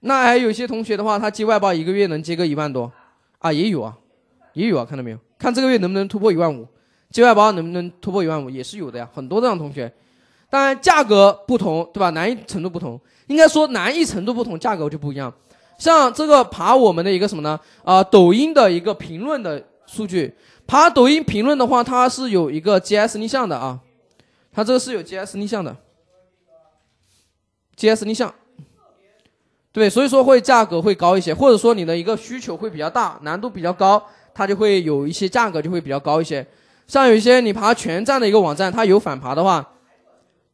那还有些同学的话，他接外包一个月能接个一万多啊，也有啊，也有啊，看到没有？看这个月能不能突破一万五，接外包能不能突破一万五，也是有的呀，很多这样同学。当然价格不同，对吧？难易程度不同，应该说难易程度不同，价格就不一样。像这个爬我们的一个什么呢？啊，抖音的一个评论的数据，爬抖音评论的话，它是有一个 GS 逆向的啊，它这个是有 GS 逆向的，GS 逆向。对，所以说会价格会高一些，或者说你的一个需求会比较大，难度比较高，它就会有一些价格就会比较高一些。像有一些你爬全站的一个网站，它有反爬的话，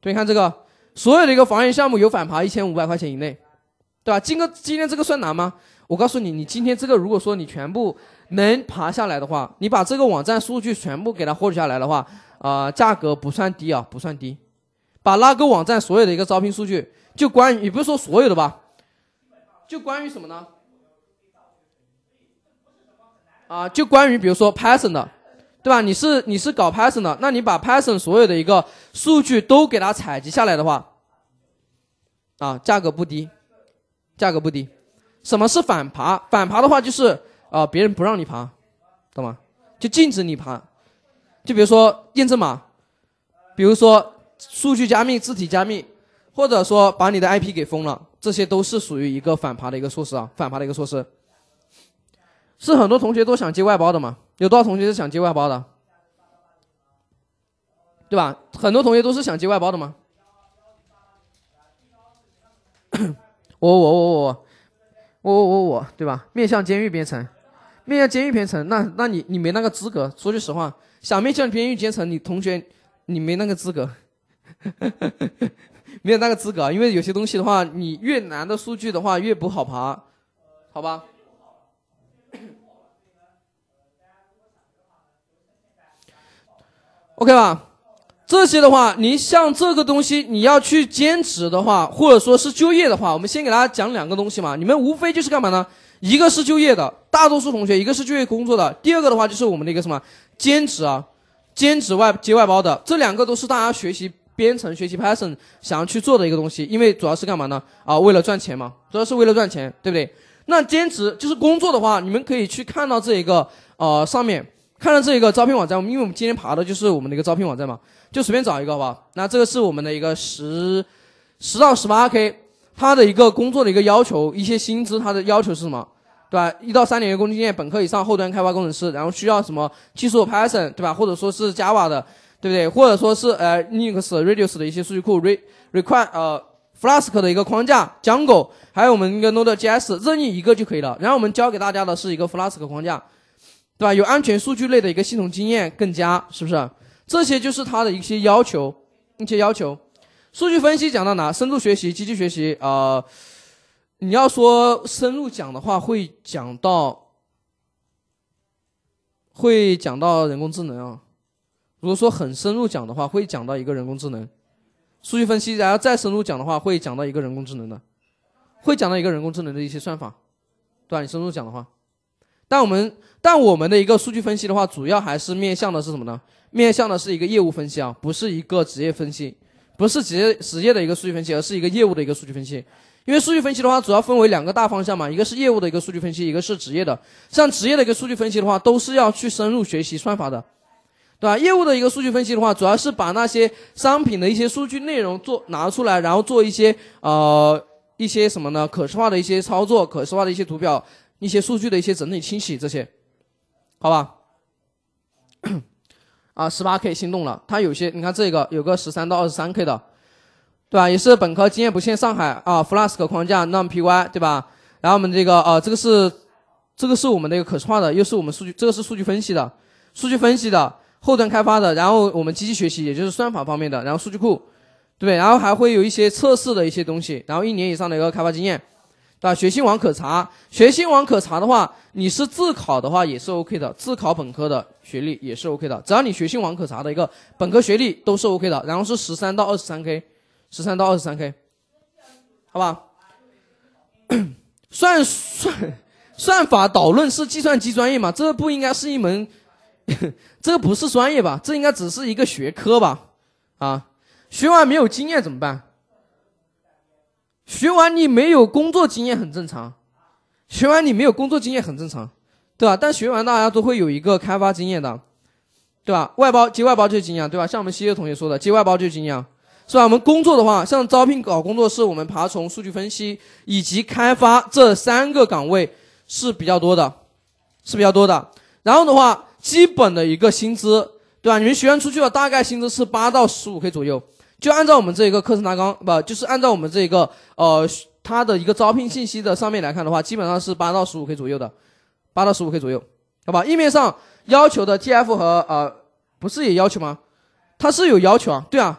对，看这个，所有的一个房源项目有反爬，一千五百块钱以内，对吧？今个今天这个算难吗？我告诉你，你今天这个如果说你全部能爬下来的话，你把这个网站数据全部给它获取下来的话，啊，价格不算低啊，不算低。把那个网站所有的一个招聘数据，就关也不是说所有的吧。就关于什么呢？啊，就关于比如说 Python 的，对吧？你是你是搞 Python 的，那你把 Python 所有的一个数据都给它采集下来的话，啊，价格不低，价格不低。什么是反爬？反爬的话就是啊，别人不让你爬，懂吗？就禁止你爬。就比如说验证码，比如说数据加密、字体加密，或者说把你的 IP 给封了。这些都是属于一个反爬的一个措施啊，反爬的一个措施，是很多同学都想接外包的嘛？有多少同学是想接外包的？对吧？很多同学都是想接外包的吗？<coughs> 我我我我我我我，对吧？面向监狱编程，面向监狱编程，那那你你没那个资格。说句实话，想面向监狱编程，你同学你没那个资格。没有那个资格，因为有些东西的话，你越难的数据的话越不好爬，好吧？OK 吧？这些的话，您像这个东西，你要去兼职的话，或者说是就业的话，我们先给大家讲两个东西嘛。你们无非就是干嘛呢？一个是就业的，大多数同学；一个是就业工作的。第二个的话就是我们的一个什么兼职啊，兼职外接外包的，这两个都是大家学习。编程学习 Python 想要去做的一个东西，因为主要是干嘛呢？啊，为了赚钱嘛，主要是为了赚钱，对不对？那兼职就是工作的话，你们可以去看到这一个呃上面看到这一个招聘网站，我们因为我们今天爬的就是我们的一个招聘网站嘛，就随便找一个好吧？那这个是我们的一个十十到十八 K，它的一个工作的一个要求，一些薪资它的要求是什么？对吧？一到三年的工作经验，本科以上，后端开发工程师，然后需要什么技术？Python 对吧？或者说是 Java 的。对不对？或者说是呃，Linux、Redis 的一些数据库，Re、Requ 呃，Flask 的一个框架，Jango，还有我们一个 Node.js，任意一个就可以了。然后我们教给大家的是一个 Flask 框架，对吧？有安全数据类的一个系统经验更佳，是不是？这些就是它的一些要求，一些要求。数据分析讲到哪？深度学习、机器学习，呃，你要说深入讲的话，会讲到，会讲到人工智能啊。如果说很深入讲的话，会讲到一个人工智能、数据分析，然后再深入讲的话，会讲到一个人工智能的，会讲到一个人工智能的一些算法，对吧？你深入讲的话，但我们但我们的一个数据分析的话，主要还是面向的是什么呢？面向的是一个业务分析啊，不是一个职业分析，不是职业职业的一个数据分析，而是一个业务的一个数据分析。因为数据分析的话，主要分为两个大方向嘛，一个是业务的一个数据分析，一个是职业的。像职业的一个数据分析的话，都是要去深入学习算法的。对吧？业务的一个数据分析的话，主要是把那些商品的一些数据内容做拿出来，然后做一些呃一些什么呢？可视化的一些操作，可视化的一些图表，一些数据的一些整理清洗这些，好吧？<coughs> 啊，十八 K 心动了，它有些你看这个有个十三到二十三 K 的，对吧？也是本科经验不限上海啊，Flask 框架，NumPy 对吧？然后我们这个啊，这个是这个是我们的一个可视化的，又是我们数据，这个是数据分析的，数据分析的。后端开发的，然后我们机器学习也就是算法方面的，然后数据库，对然后还会有一些测试的一些东西，然后一年以上的一个开发经验，对吧？学信网可查，学信网可查的话，你是自考的话也是 OK 的，自考本科的学历也是 OK 的，只要你学信网可查的一个本科学历都是 OK 的。然后是十三到二十三 K，十三到二十三 K，好吧？<coughs> 算算算法导论是计算机专业嘛？这不应该是一门。<laughs> 这个不是专业吧？这应该只是一个学科吧？啊，学完没有经验怎么办？学完你没有工作经验很正常，学完你没有工作经验很正常，对吧？但学完大家都会有一个开发经验的，对吧？外包接外包就是经验，对吧？像我们西柚同学说的，接外包就是经验，是吧？我们工作的话，像招聘、搞工作室、我们爬虫、数据分析以及开发这三个岗位是比较多的，是比较多的。然后的话。基本的一个薪资，对吧？你们学员出去了，大概薪资是八到十五 k 左右。就按照我们这一个课程大纲，不就是按照我们这一个呃它的一个招聘信息的上面来看的话，基本上是八到十五 k 左右的，八到十五 k 左右，好吧？页面上要求的 TF 和呃，不是也要求吗？他是有要求啊，对啊，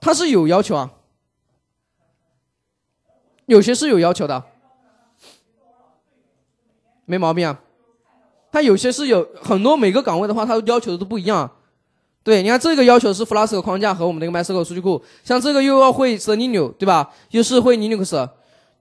他是有要求啊，有些是有要求的，没毛病啊。它有些是有很多每个岗位的话，它要求的都不一样。对，你看这个要求是 Flask 的框架和我们的一个 MySQL 数据库，像这个又要会 Selenium，对吧？又是会 Linux，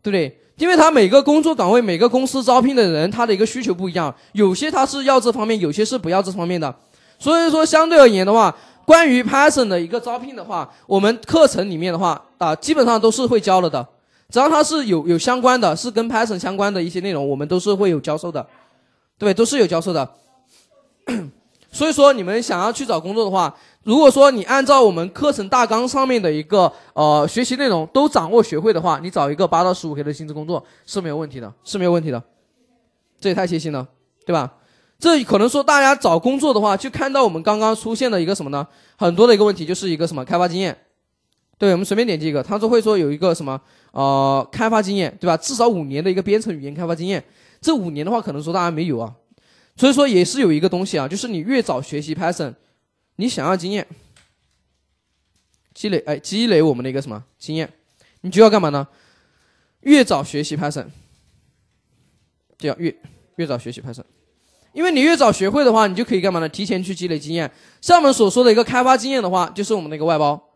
对不对？因为它每个工作岗位、每个公司招聘的人，他的一个需求不一样，有些他是要这方面，有些是不要这方面的。所以说，相对而言的话，关于 Python 的一个招聘的话，我们课程里面的话啊，基本上都是会教了的。只要它是有有相关的是跟 Python 相关的一些内容，我们都是会有教授的。对，都是有教授的，<coughs> 所以说你们想要去找工作的话，如果说你按照我们课程大纲上面的一个呃学习内容都掌握学会的话，你找一个八到十五 K 的薪资工作是没有问题的，是没有问题的。这也太贴心了，对吧？这可能说大家找工作的话，就看到我们刚刚出现的一个什么呢？很多的一个问题就是一个什么开发经验？对，我们随便点击一个，他说会说有一个什么呃开发经验，对吧？至少五年的一个编程语言开发经验。这五年的话，可能说大家没有啊，所以说也是有一个东西啊，就是你越早学习 Python，你想要经验积累，哎，积累我们的一个什么经验，你就要干嘛呢？越早学习 Python，要越越早学习 Python，因为你越早学会的话，你就可以干嘛呢？提前去积累经验。上面所说的一个开发经验的话，就是我们的一个外包，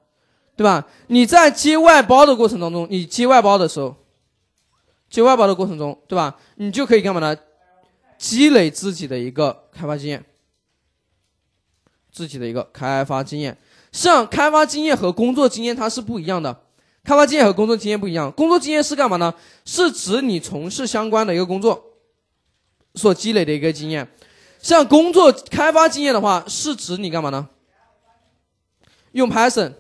对吧？你在接外包的过程当中，你接外包的时候。接外包的过程中，对吧？你就可以干嘛呢？积累自己的一个开发经验，自己的一个开发经验。像开发经验和工作经验它是不一样的，开发经验和工作经验不一样。工作经验是干嘛呢？是指你从事相关的一个工作所积累的一个经验。像工作开发经验的话，是指你干嘛呢？用 Python，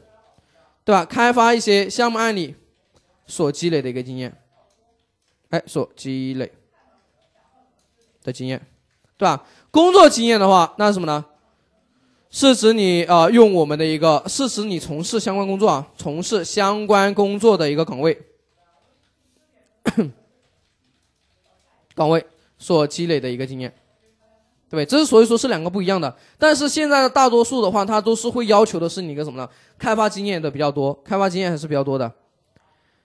对吧？开发一些项目案例所积累的一个经验。哎，所积累的经验，对吧？工作经验的话，那是什么呢？是指你呃，用我们的一个，是指你从事相关工作啊，从事相关工作的一个岗位，<coughs> 岗位所积累的一个经验，对对？这是所以说是两个不一样的。但是现在的大多数的话，它都是会要求的是你一个什么呢？开发经验的比较多，开发经验还是比较多的。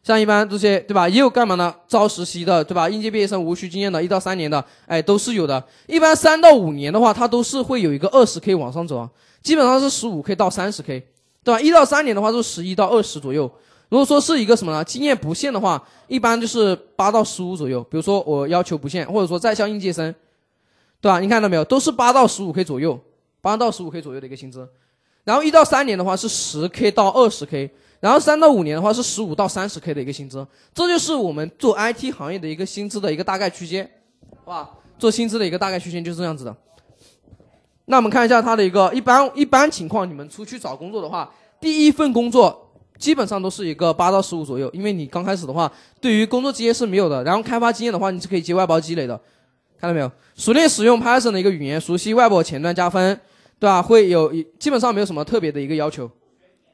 像一般这些对吧，也有干嘛呢？招实习的对吧？应届毕业生无需经验的，一到三年的，哎，都是有的。一般三到五年的话，它都是会有一个二十 K 往上走啊，基本上是十五 K 到三十 K，对吧？一到三年的话是十一到二十左右。如果说是一个什么呢？经验不限的话，一般就是八到十五左右。比如说我要求不限，或者说在校应届生，对吧？你看到没有？都是八到十五 K 左右，八到十五 K 左右的一个薪资。然后一到三年的话是十 K 到二十 K。然后三到五年的话是十五到三十 K 的一个薪资，这就是我们做 IT 行业的一个薪资的一个大概区间，好吧？做薪资的一个大概区间就是这样子的。那我们看一下它的一个一般一般情况，你们出去找工作的话，第一份工作基本上都是一个八到十五左右，因为你刚开始的话，对于工作经验是没有的。然后开发经验的话，你是可以接外包积累的，看到没有？熟练使用 Python 的一个语言，熟悉外部前端加分，对吧？会有基本上没有什么特别的一个要求。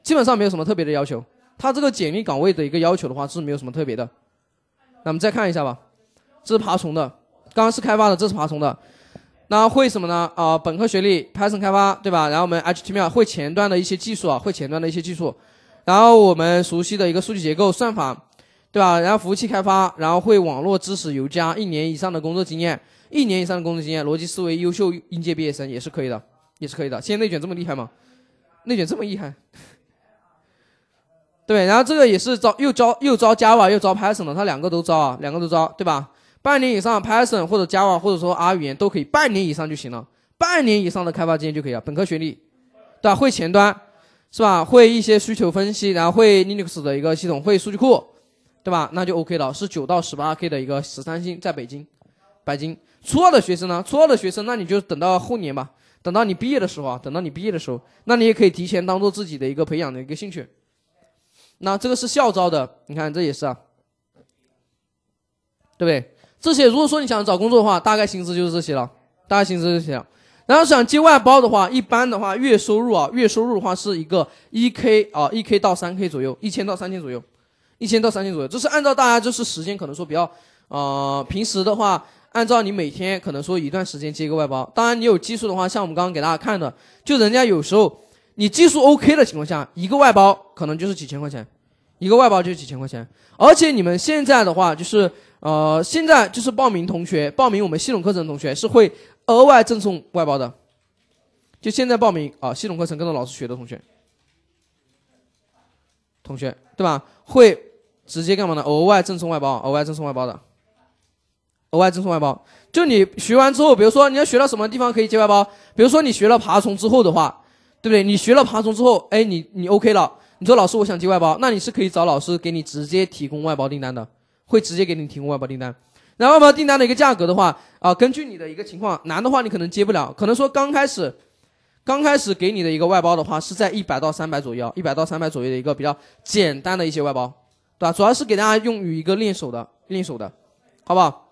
基本上没有什么特别的要求，他这个简历岗位的一个要求的话是没有什么特别的。那我们再看一下吧，这是爬虫的，刚刚是开发的，这是爬虫的。那会什么呢？啊，本科学历，Python 开发，对吧？然后我们 HTML 会前端的一些技术啊，会前端的一些技术。然后我们熟悉的一个数据结构、算法，对吧？然后服务器开发，然后会网络知识、优加一年以上的工作经验，一年以上的工作经验，逻辑思维优秀应届毕业生也是可以的，也是可以的。现在内卷这么厉害吗？内卷这么厉害？对，然后这个也是招，又招又招 Java 又招 Python 的，他两个都招啊，两个都招，对吧？半年以上 Python 或者 Java 或者说 R 语言都可以，半年以上就行了，半年以上的开发经验就可以了，本科学历，对吧？会前端，是吧？会一些需求分析，然后会 Linux 的一个系统，会数据库，对吧？那就 OK 了，是九到十八 K 的一个十三星，在北京，北京初二的学生呢？初二的学生，那你就等到后年吧，等到你毕业的时候啊，等到你毕业的时候，那你也可以提前当做自己的一个培养的一个兴趣。那这个是校招的，你看这也是啊，对不对？这些如果说你想找工作的话，大概薪资就是这些了，大概薪资这些了。然后想接外包的话，一般的话月收入啊，月收入的话是一个一 k 啊，一 k 到三 k 左右，一千到三千左右，一千到三千左右。这是按照大家就是时间可能说比较啊，平时的话，按照你每天可能说一段时间接一个外包。当然你有技术的话，像我们刚刚给大家看的，就人家有时候。你技术 OK 的情况下，一个外包可能就是几千块钱，一个外包就几千块钱。而且你们现在的话，就是呃，现在就是报名同学报名我们系统课程的同学是会额外赠送外包的，就现在报名啊，系统课程跟着老师学的同学，同学对吧？会直接干嘛呢？额外赠送外包，额外赠送外包的，额外赠送外包。就你学完之后，比如说你要学到什么地方可以接外包，比如说你学了爬虫之后的话。对不对？你学了爬虫之后，哎，你你 OK 了？你说老师，我想接外包，那你是可以找老师给你直接提供外包订单的，会直接给你提供外包订单。然后外包订单的一个价格的话，啊，根据你的一个情况，难的话你可能接不了，可能说刚开始，刚开始给你的一个外包的话是在一百到三百左右，一百到三百左右的一个比较简单的一些外包，对吧？主要是给大家用于一个练手的，练手的，好不好？